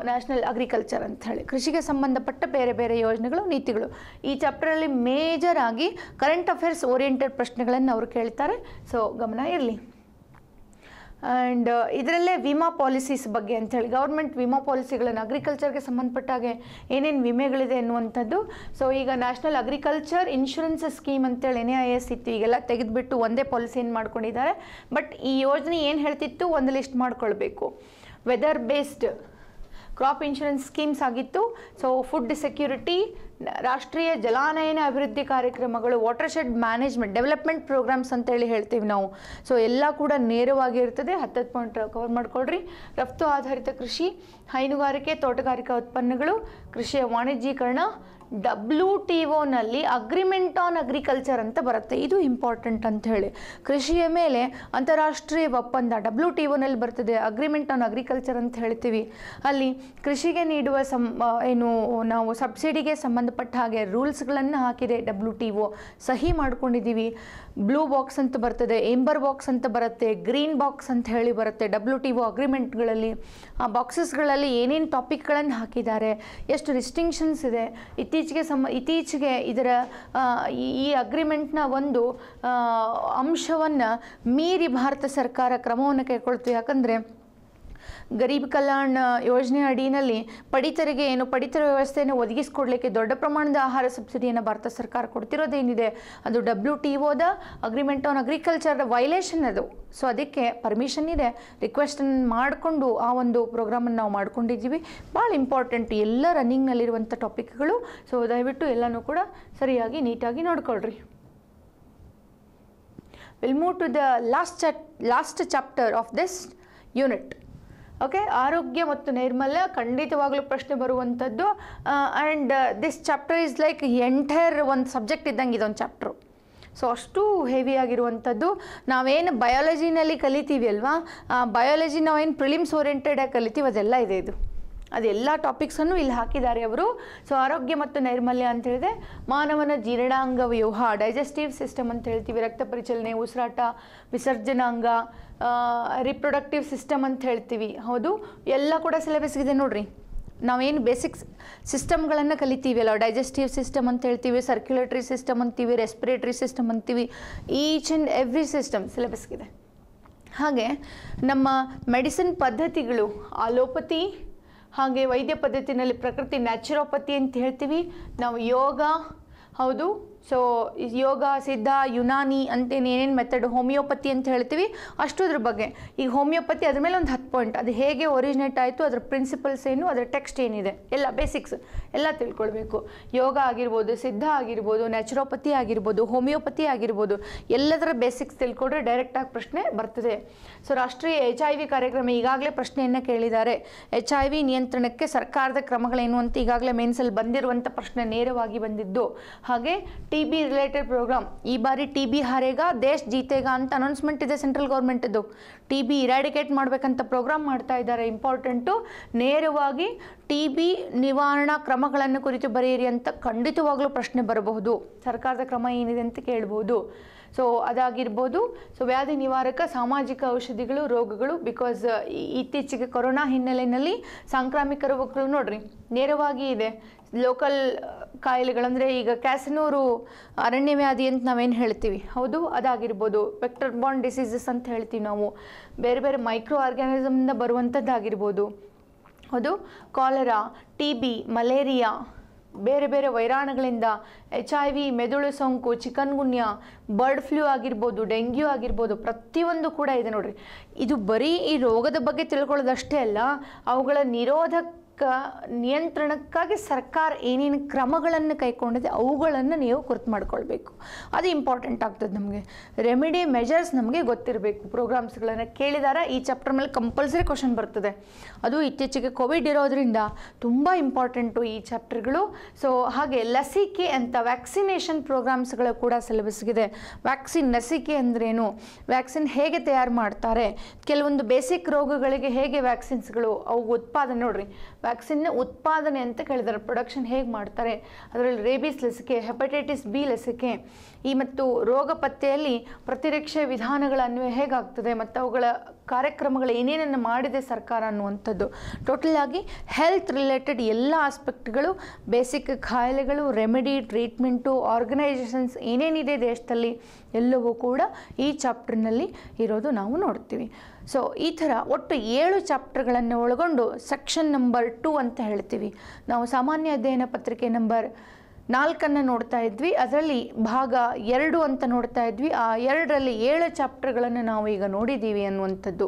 ನ್ಯಾಷನಲ್ ಅಗ್ರಿಕಲ್ಚರ್ ಅಂತ ಹೇಳಿ ಕೃಷಿಗೆ ಸಂಬಂಧಪಟ್ಟ ಬೇರೆ ಬೇರೆ ಯೋಜನೆಗಳು ನೀತಿಗಳು ಈ ಚಾಪ್ಟರಲ್ಲಿ ಮೇಜರ್ ಆಗಿ ಕರೆಂಟ್ ಅಫೇರ್ಸ್ ಓರಿಯೆಂಟೆಡ್ ಪ್ರಶ್ನೆಗಳನ್ನು ಅವರು ಕೇಳ್ತಾರೆ ಸೊ ಗಮನ ಇರಲಿ ಆ್ಯಂಡ್ ಇದರಲ್ಲೇ ವಿಮಾ ಪಾಲಿಸೀಸ್ ಬಗ್ಗೆ ಅಂಥೇಳಿ ಗೌರ್ಮೆಂಟ್ ವಿಮಾ ಪಾಲಿಸಿಗಳನ್ನು ಅಗ್ರಿಕಲ್ಚರ್ಗೆ ಸಂಬಂಧಪಟ್ಟಾಗೆ ಏನೇನು ವಿಮೆಗಳಿದೆ ಎನ್ನುವಂಥದ್ದು ಸೊ ಈಗ ನ್ಯಾಷನಲ್ ಅಗ್ರಿಕಲ್ಚರ್ ಇನ್ಶೂರೆನ್ಸ್ ಸ್ಕೀಮ್ ಅಂತೇಳಿ ಎನ್ ಎ ಐ ಎಸ್ ಇತ್ತು ಈಗೆಲ್ಲ ತೆಗೆದುಬಿಟ್ಟು ಒಂದೇ ಪಾಲಿಸಿಯನ್ನು ಮಾಡ್ಕೊಂಡಿದ್ದಾರೆ ಬಟ್ ಈ ಯೋಜನೆ ಏನು ಹೇಳ್ತಿತ್ತು ಒಂದು ಲಿಸ್ಟ್ ಮಾಡ್ಕೊಳ್ಬೇಕು weather based crop insurance schemes ಆಗಿತ್ತು ಸೊ ಫುಡ್ ಸೆಕ್ಯೂರಿಟಿ ರಾಷ್ಟ್ರೀಯ ಜಲಾನಯನ ಅಭಿವೃದ್ಧಿ ಕಾರ್ಯಕ್ರಮಗಳು watershed management development programmes ಅಂತೇಳಿ ಹೇಳ್ತೀವಿ ನಾವು ಸೊ ಎಲ್ಲ ಕೂಡ ನೇರವಾಗಿ ಇರ್ತದೆ ಹತ್ತು ಪಾಯಿಂಟ್ ಕವರ್ ಮಾಡಿಕೊಡ್ರಿ ರಫ್ತು ಆಧಾರಿತ ಕೃಷಿ ಹೈನುಗಾರಿಕೆ ತೋಟಗಾರಿಕಾ ಉತ್ಪನ್ನಗಳು ಕೃಷಿಯ ವಾಣಿಜ್ಯೀಕರಣ ಡಬ್ಲ್ಯೂ ಟಿ ಒನಲ್ಲಿ ಅಗ್ರಿಮೆಂಟ್ ಆನ್ ಅಗ್ರಿಕಲ್ಚರ್ ಅಂತ ಬರುತ್ತೆ ಇದು ಇಂಪಾರ್ಟೆಂಟ್ ಅಂತ ಹೇಳಿ ಕೃಷಿಯ ಮೇಲೆ ಅಂತಾರಾಷ್ಟ್ರೀಯ ಒಪ್ಪಂದ ಡಬ್ಲ್ಯೂ ಟಿ ಒನಲ್ಲಿ ಬರ್ತದೆ ಅಗ್ರಿಮೆಂಟ್ ಆನ್ ಅಗ್ರಿಕಲ್ಚರ್ ಅಂತ ಹೇಳ್ತೀವಿ ಅಲ್ಲಿ ಕೃಷಿಗೆ ನೀಡುವ ಸಂ ಏನು ನಾವು ಸಬ್ಸಿಡಿಗೆ ಸಂಬಂಧಪಟ್ಟ ಹಾಗೆ ರೂಲ್ಸ್ಗಳನ್ನು ಹಾಕಿದೆ ಡಬ್ಲ್ಯೂ ಟಿ ಒ ಸಹಿ ಮಾಡ್ಕೊಂಡಿದ್ದೀವಿ ಬ್ಲೂ ಬಾಕ್ಸ್ ಅಂತ ಬರ್ತದೆ ಏಂಬರ್ ಬಾಕ್ಸ್ ಅಂತ ಬರುತ್ತೆ ಗ್ರೀನ್ ಬಾಕ್ಸ್ ಅಂತ ಹೇಳಿ ಬರುತ್ತೆ ಡಬ್ಲ್ಯೂ ಟಿ ಒ ಅಗ್ರಿಮೆಂಟ್ಗಳಲ್ಲಿ ಆ ಬಾಕ್ಸಸ್ಗಳಲ್ಲಿ ಏನೇನು ಟಾಪಿಕ್ಗಳನ್ನು ಹಾಕಿದ್ದಾರೆ ಎಷ್ಟು ರಿಸ್ಟಿಂಕ್ಷನ್ಸ್ ಇದೆ ಇತ್ತೀಚೆಗೆ ಸಮ ಇತ್ತೀಚೆಗೆ ಇದರ ಈ ಅಗ್ರಿಮೆಂಟ್ನ ಒಂದು ಅಂಶವನ್ನು ಮೀರಿ ಭಾರತ ಸರ್ಕಾರ ಕ್ರಮವನ್ನು ಕೈಗೊಳ್ತು ಯಾಕಂದರೆ ಗರೀಬ್ ಕಲ್ಯಾಣ ಯೋಜನೆ ಅಡಿಯಲ್ಲಿ ಪಡಿತರಿಗೆ ಏನು ಪಡಿತರ ವ್ಯವಸ್ಥೆಯನ್ನು ಒದಗಿಸಿಕೊಡ್ಲಿಕ್ಕೆ ದೊಡ್ಡ ಪ್ರಮಾಣದ ಆಹಾರ ಸಬ್ಸಿಡಿಯನ್ನು ಭಾರತ ಸರ್ಕಾರ ಕೊಡ್ತಿರೋದೇನಿದೆ ಅದು ಡಬ್ಲ್ಯೂ ಟಿ ಒದ ಅಗ್ರಿಮೆಂಟ್ ಆನ್ ಅಗ್ರಿಕಲ್ಚರ್ ವೈಲೇಷನ್ ಅದು ಸೊ ಅದಕ್ಕೆ ಪರ್ಮಿಷನ್ ಇದೆ ರಿಕ್ವೆಸ್ಟನ್ನು ಮಾಡಿಕೊಂಡು ಆ ಒಂದು ಪ್ರೋಗ್ರಾಮನ್ನು ನಾವು ಮಾಡ್ಕೊಂಡಿದ್ದೀವಿ ಭಾಳ ಇಂಪಾರ್ಟೆಂಟ್ ಎಲ್ಲ ರನ್ನಿಂಗ್ನಲ್ಲಿರುವಂಥ ಟಾಪಿಕ್ಗಳು ಸೊ ದಯವಿಟ್ಟು ಎಲ್ಲನೂ ಕೂಡ ಸರಿಯಾಗಿ ನೀಟಾಗಿ ನೋಡ್ಕೊಳ್ರಿ will move to the last chapter last chapter of this unit okay ಆರೋಗ್ಯ ಮತ್ತು ನೈರ್ಮಲ್ಯ ಖಂಡಿತವಾಗಲೂ ಪ್ರಶ್ನೆ ಬರುವಂಥದ್ದು and this chapter is like entire ಒಂದು ಸಬ್ಜೆಕ್ಟ್ ಇದ್ದಂಗೆ ಇದೊಂದು ಚಾಪ್ಟ್ರು ಸೊ ಅಷ್ಟು ಹೆವಿ ಆಗಿರುವಂಥದ್ದು ನಾವೇನು ಬಯಾಲಜಿನಲ್ಲಿ ಕಲಿತೀವಿ ಅಲ್ವಾ ಬಯಾಲಜಿ ನಾವೇನು ಪ್ರಿಲಿಮ್ಸ್ ಓರಿಯೆಂಟೆಡಾಗಿ ಕಲಿತೀವಿ ಅದೆಲ್ಲ ಇದೆ ಇದು ಅದೆಲ್ಲ ಟಾಪಿಕ್ಸನ್ನು ಇಲ್ಲಿ ಹಾಕಿದ್ದಾರೆ ಅವರು ಸೊ ಆರೋಗ್ಯ ಮತ್ತು ನೈರ್ಮಲ್ಯ ಅಂತ ಹೇಳಿದೆ ಮಾನವನ ಜೀರ್ಣಾಂಗ ವ್ಯೂಹ ಡೈಜೆಸ್ಟಿವ್ ಸಿಸ್ಟಮ್ ಅಂತ ಹೇಳ್ತೀವಿ ರಕ್ತ ಪರಿಚಲನೆ ಉಸಿರಾಟ ವಿಸರ್ಜನಾಂಗ ರಿಪ್ರೊಡಕ್ಟಿವ್ ಸಿಸ್ಟಮ್ ಅಂತ ಹೇಳ್ತೀವಿ ಹೌದು ಎಲ್ಲ ಕೂಡ ಸಿಲೆಬಸ್ಗಿದೆ ನೋಡ್ರಿ ನಾವೇನು ಬೇಸಿಕ್ಸ್ ಸಿಸ್ಟಮ್ಗಳನ್ನು ಅಲ್ಲ ಡೈಜೆಸ್ಟಿವ್ ಸಿಸ್ಟಮ್ ಅಂತ ಹೇಳ್ತೀವಿ ಸರ್ಕ್ಯುಲೇಟರಿ ಸಿಸ್ಟಮ್ ಅಂತೀವಿ ರೆಸ್ಪಿರೇಟ್ರಿ ಸಿಸ್ಟಮ್ ಅಂತೀವಿ ಈಚ್ ಆ್ಯಂಡ್ ಎವ್ರಿ ಸಿಸ್ಟಮ್ ಸಿಲೆಬಸ್ಗಿದೆ ಹಾಗೆ ನಮ್ಮ ಮೆಡಿಸಿನ್ ಪದ್ಧತಿಗಳು ಆಲೋಪತಿ ಹಾಗೆ ವೈದ್ಯ ಪದ್ಧತಿನಲ್ಲಿ ಪ್ರಕೃತಿ ನ್ಯಾಚುರೋಪತಿ ಅಂತ ಹೇಳ್ತೀವಿ ನಾವು ಯೋಗ ಹೌದು ಸೊ ಯೋಗ ಸಿದ್ಧ ಯುನಾನಿ ಅಂತೇನು ಏನೇನು ಮೆಥಡ್ ಹೋಮಿಯೋಪತಿ ಅಂತ ಹೇಳ್ತೀವಿ ಅಷ್ಟುದ್ರ ಬಗ್ಗೆ ಈಗ ಹೋಮಿಯೋಪತಿ ಅದ್ರ ಮೇಲೆ ಒಂದು ಹತ್ತು ಪಾಯಿಂಟ್ ಅದು ಹೇಗೆ ಒರಿಜಿನೇಟ್ ಆಯಿತು ಅದರ ಪ್ರಿನ್ಸಿಪಲ್ಸ್ ಏನು ಅದರ ಟೆಕ್ಸ್ಟ್ ಏನಿದೆ ಎಲ್ಲ ಬೇಸಿಕ್ಸ್ ಎಲ್ಲ ತಿಳ್ಕೊಳ್ಬೇಕು ಯೋಗ ಆಗಿರ್ಬೋದು ಸಿದ್ಧ ಆಗಿರ್ಬೋದು ನ್ಯಾಚುರೋಪತಿ ಆಗಿರ್ಬೋದು ಹೋಮಿಯೋಪತಿ ಆಗಿರ್ಬೋದು ಎಲ್ಲದರ ಬೇಸಿಕ್ಸ್ ತಿಳ್ಕೊಂಡ್ರೆ ಡೈರೆಕ್ಟಾಗಿ ಪ್ರಶ್ನೆ ಬರ್ತದೆ ಸೊ ರಾಷ್ಟ್ರೀಯ ಎಚ್ ಐ ವಿ ಕಾರ್ಯಕ್ರಮ ಈಗಾಗಲೇ ಪ್ರಶ್ನೆಯನ್ನು ಕೇಳಿದ್ದಾರೆ ಎಚ್ ಐ ವಿ ನಿಯಂತ್ರಣಕ್ಕೆ ಸರ್ಕಾರದ ಕ್ರಮಗಳೇನು ಅಂತ ಈಗಾಗಲೇ ಮೇನ್ಸಲ್ಲಿ ಬಂದಿರುವಂಥ ಪ್ರಶ್ನೆ ನೇರವಾಗಿ ಬಂದಿದ್ದು ಹಾಗೆ ಟಿ ಬಿ ರಿಲೇಟೆಡ್ ಪ್ರೋಗ್ರಾಮ್ ಈ ಬಾರಿ ಟಿ ಬಿ ಹಾರೇಗಾ ದೇಶ್ ಜೀತೆಗ ಅಂತ ಅನೌನ್ಸ್ಮೆಂಟ್ ಇದೆ ಸೆಂಟ್ರಲ್ ಗೌರ್ಮೆಂಟದ್ದು ಟಿ ಬಿ ಇರಾಡಿಕೇಟ್ ಮಾಡಬೇಕಂತ ಪ್ರೋಗ್ರಾಮ್ ಮಾಡ್ತಾ ಇದ್ದಾರೆ ಇಂಪಾರ್ಟೆಂಟು ನೇರವಾಗಿ ಟಿ ಬಿ ನಿವಾರಣಾ ಕ್ರಮಗಳನ್ನು ಕುರಿತು ಬರೆಯಿರಿ ಅಂತ ಖಂಡಿತವಾಗ್ಲೂ ಪ್ರಶ್ನೆ ಬರಬಹುದು ಸರ್ಕಾರದ ಕ್ರಮ ಏನಿದೆ ಅಂತ ಕೇಳ್ಬೋದು ಸೊ ಅದಾಗಿರ್ಬೋದು ಸೊ ವ್ಯಾಧಿ ನಿವಾರಕ ಸಾಮಾಜಿಕ ಔಷಧಿಗಳು ರೋಗಗಳು ಬಿಕಾಸ್ ಇತ್ತೀಚೆಗೆ ಕೊರೋನಾ ಹಿನ್ನೆಲೆಯಲ್ಲಿ ಸಾಂಕ್ರಾಮಿಕ ರೋಗಗಳು ನೋಡ್ರಿ ನೇರವಾಗಿ ಇದೆ ಲೋಕಲ್ uh, ಕಾಯಿಲೆಗಳಂದರೆ ಈಗ ಕ್ಯಾಸನೂರು uh, ಅರಣ್ಯ ವ್ಯಾಧಿ ಅಂತ ನಾವೇನು ಹೇಳ್ತೀವಿ ಹೌದು ಅದಾಗಿರ್ಬೋದು ವೆಕ್ಟರ್ ಬಾಂಡ್ ಡಿಸೀಸಸ್ ಅಂತ ಹೇಳ್ತೀವಿ ನಾವು ಬೇರೆ ಬೇರೆ ಮೈಕ್ರೋ ಆರ್ಗ್ಯಾನಿಸಮ್ನಿಂದ ಬರುವಂಥದ್ದಾಗಿರ್ಬೋದು ಹೌದು ಕಾಲರಾ ಟಿ ಬಿ ಮಲೇರಿಯಾ ಬೇರೆ ಬೇರೆ ವೈರಾಣುಗಳಿಂದ ಎಚ್ ಐ ವಿ ಮೆದುಳು ಸೋಂಕು ಚಿಕನ್ಗುನ್ಯಾ ಬರ್ಡ್ ಫ್ಲೂ ಆಗಿರ್ಬೋದು ಡೆಂಗ್ಯೂ ಆಗಿರ್ಬೋದು ಪ್ರತಿಯೊಂದು ಕೂಡ ಇದೆ ನೋಡಿರಿ ಇದು ಬರೀ ಈ ರೋಗದ ಬಗ್ಗೆ ತಿಳ್ಕೊಳ್ಳೋದಷ್ಟೇ ಅಲ್ಲ ಅವುಗಳ ನಿರೋಧಕ ನಿಯಂತ್ರಣಕ್ಕಾಗಿ ಸರ್ಕಾರ ಏನೇನು ಕ್ರಮಗಳನ್ನು ಕೈಕೊಂಡಿದೆ ಅವುಗಳನ್ನು ನೀವು ಕುರ್ತು ಮಾಡ್ಕೊಳ್ಬೇಕು ಅದು ಇಂಪಾರ್ಟೆಂಟ್ ಆಗ್ತದೆ ನಮಗೆ ರೆಮಿಡಿ ಮೆಜರ್ಸ್ ನಮಗೆ ಗೊತ್ತಿರಬೇಕು ಪ್ರೋಗ್ರಾಮ್ಸ್ಗಳನ್ನು ಕೇಳಿದಾರ ಈ ಚಾಪ್ಟರ್ ಮೇಲೆ ಕಂಪಲ್ಸರಿ ಕ್ವಶನ್ ಬರ್ತದೆ ಅದು ಇತ್ತೀಚೆಗೆ ಕೋವಿಡ್ ಇರೋದರಿಂದ ತುಂಬ ಇಂಪಾರ್ಟೆಂಟು ಈ ಚಾಪ್ಟರ್ಗಳು ಸೊ ಹಾಗೆ ಲಸಿಕೆ ಅಂತ ವ್ಯಾಕ್ಸಿನೇಷನ್ ಪ್ರೋಗ್ರಾಮ್ಸ್ಗಳು ಕೂಡ ಸಿಲೆಬಸ್ಗಿದೆ ವ್ಯಾಕ್ಸಿನ್ ಲಸಿಕೆ ಅಂದ್ರೇನು ವ್ಯಾಕ್ಸಿನ್ ಹೇಗೆ ತಯಾರು ಮಾಡ್ತಾರೆ ಕೆಲವೊಂದು ಬೇಸಿಕ್ ರೋಗಗಳಿಗೆ ಹೇಗೆ ವ್ಯಾಕ್ಸಿನ್ಸ್ಗಳು ಅವು ಉತ್ಪಾದನೆ ನೋಡ್ರಿ ವ್ಯಾಕ್ಸಿನ್ನ ಉತ್ಪಾದನೆ ಅಂತ ಕೇಳಿದ್ದಾರೆ ಪ್ರೊಡಕ್ಷನ್ ಹೇಗೆ ಮಾಡ್ತಾರೆ ಅದರಲ್ಲಿ ರೇಬಿಸ್ ಲಸಿಕೆ ಹೆಪಟೈಟಿಸ್ ಬಿ ಲಸಿಕೆ ಈ ಮತ್ತು ರೋಗ ಪತ್ತೆಯಲ್ಲಿ ಪ್ರತಿರಕ್ಷೆ ವಿಧಾನಗಳ ಅನ್ವಯ ಹೇಗಾಗ್ತದೆ ಮತ್ತು ಅವುಗಳ ಕಾರ್ಯಕ್ರಮಗಳು ಏನೇನನ್ನು ಮಾಡಿದೆ ಸರ್ಕಾರ ಅನ್ನುವಂಥದ್ದು ಟೋಟಲ್ ಆಗಿ ಹೆಲ್ತ್ ರಿಲೇಟೆಡ್ ಎಲ್ಲ ಆಸ್ಪೆಕ್ಟ್ಗಳು ಬೇಸಿಕ್ ಖಾಯಿಲೆಗಳು ರೆಮಿಡಿ ಟ್ರೀಟ್ಮೆಂಟು ಆರ್ಗನೈಸೇಷನ್ಸ್ ಏನೇನಿದೆ ದೇಶದಲ್ಲಿ ಎಲ್ಲವೂ ಕೂಡ ಈ ಚಾಪ್ಟರ್ನಲ್ಲಿ ಇರೋದು ನಾವು ನೋಡ್ತೀವಿ ಸೊ ಈ ಥರ ಒಟ್ಟು ಏಳು ಚಾಪ್ಟರ್ಗಳನ್ನು ಒಳಗೊಂಡು ಸೆಕ್ಷನ್ ನಂಬರ್ ಟು ಅಂತ ಹೇಳ್ತೀವಿ ನಾವು ಸಾಮಾನ್ಯ ಅಧ್ಯಯನ ಪತ್ರಿಕೆ ನಂಬರ್ ನಾಲ್ಕನ್ನು ನೋಡ್ತಾ ಇದ್ವಿ ಅದರಲ್ಲಿ ಭಾಗ ಎರಡು ಅಂತ ನೋಡ್ತಾ ಇದ್ವಿ ಆ ಎರಡರಲ್ಲಿ ಏಳು ಚಾಪ್ಟರ್ಗಳನ್ನು ನಾವು ಈಗ ನೋಡಿದ್ದೀವಿ ಅನ್ನುವಂಥದ್ದು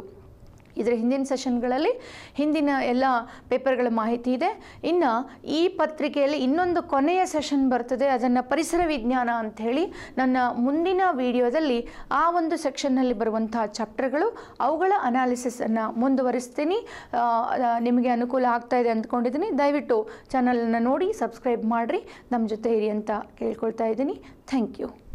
ಇದರ ಹಿಂದಿನ ಸೆಷನ್ಗಳಲ್ಲಿ ಹಿಂದಿನ ಎಲ್ಲ ಪೇಪರ್ಗಳ ಮಾಹಿತಿ ಇದೆ ಇನ್ನು ಈ ಪತ್ರಿಕೆಯಲ್ಲಿ ಇನ್ನೊಂದು ಕೊನೆಯ ಸೆಷನ್ ಬರ್ತದೆ ಅದನ್ನು ಪರಿಸರ ವಿಜ್ಞಾನ ಅಂಥೇಳಿ ನನ್ನ ಮುಂದಿನ ವಿಡಿಯೋದಲ್ಲಿ ಆ ಒಂದು ಸೆಕ್ಷನ್ನಲ್ಲಿ ಬರುವಂತಹ ಚಾಪ್ಟರ್ಗಳು ಅವುಗಳ ಅನಾಲಿಸನ್ನು ಮುಂದುವರಿಸ್ತೀನಿ ನಿಮಗೆ ಅನುಕೂಲ ಆಗ್ತಾ ಇದೆ ಅಂದ್ಕೊಂಡಿದ್ದೀನಿ ದಯವಿಟ್ಟು ಚಾನಲನ್ನು ನೋಡಿ ಸಬ್ಸ್ಕ್ರೈಬ್ ಮಾಡಿರಿ ನಮ್ಮ ಜೊತೆ ಇರಿ ಅಂತ ಕೇಳ್ಕೊಳ್ತಾ ಇದ್ದೀನಿ ಥ್ಯಾಂಕ್ ಯು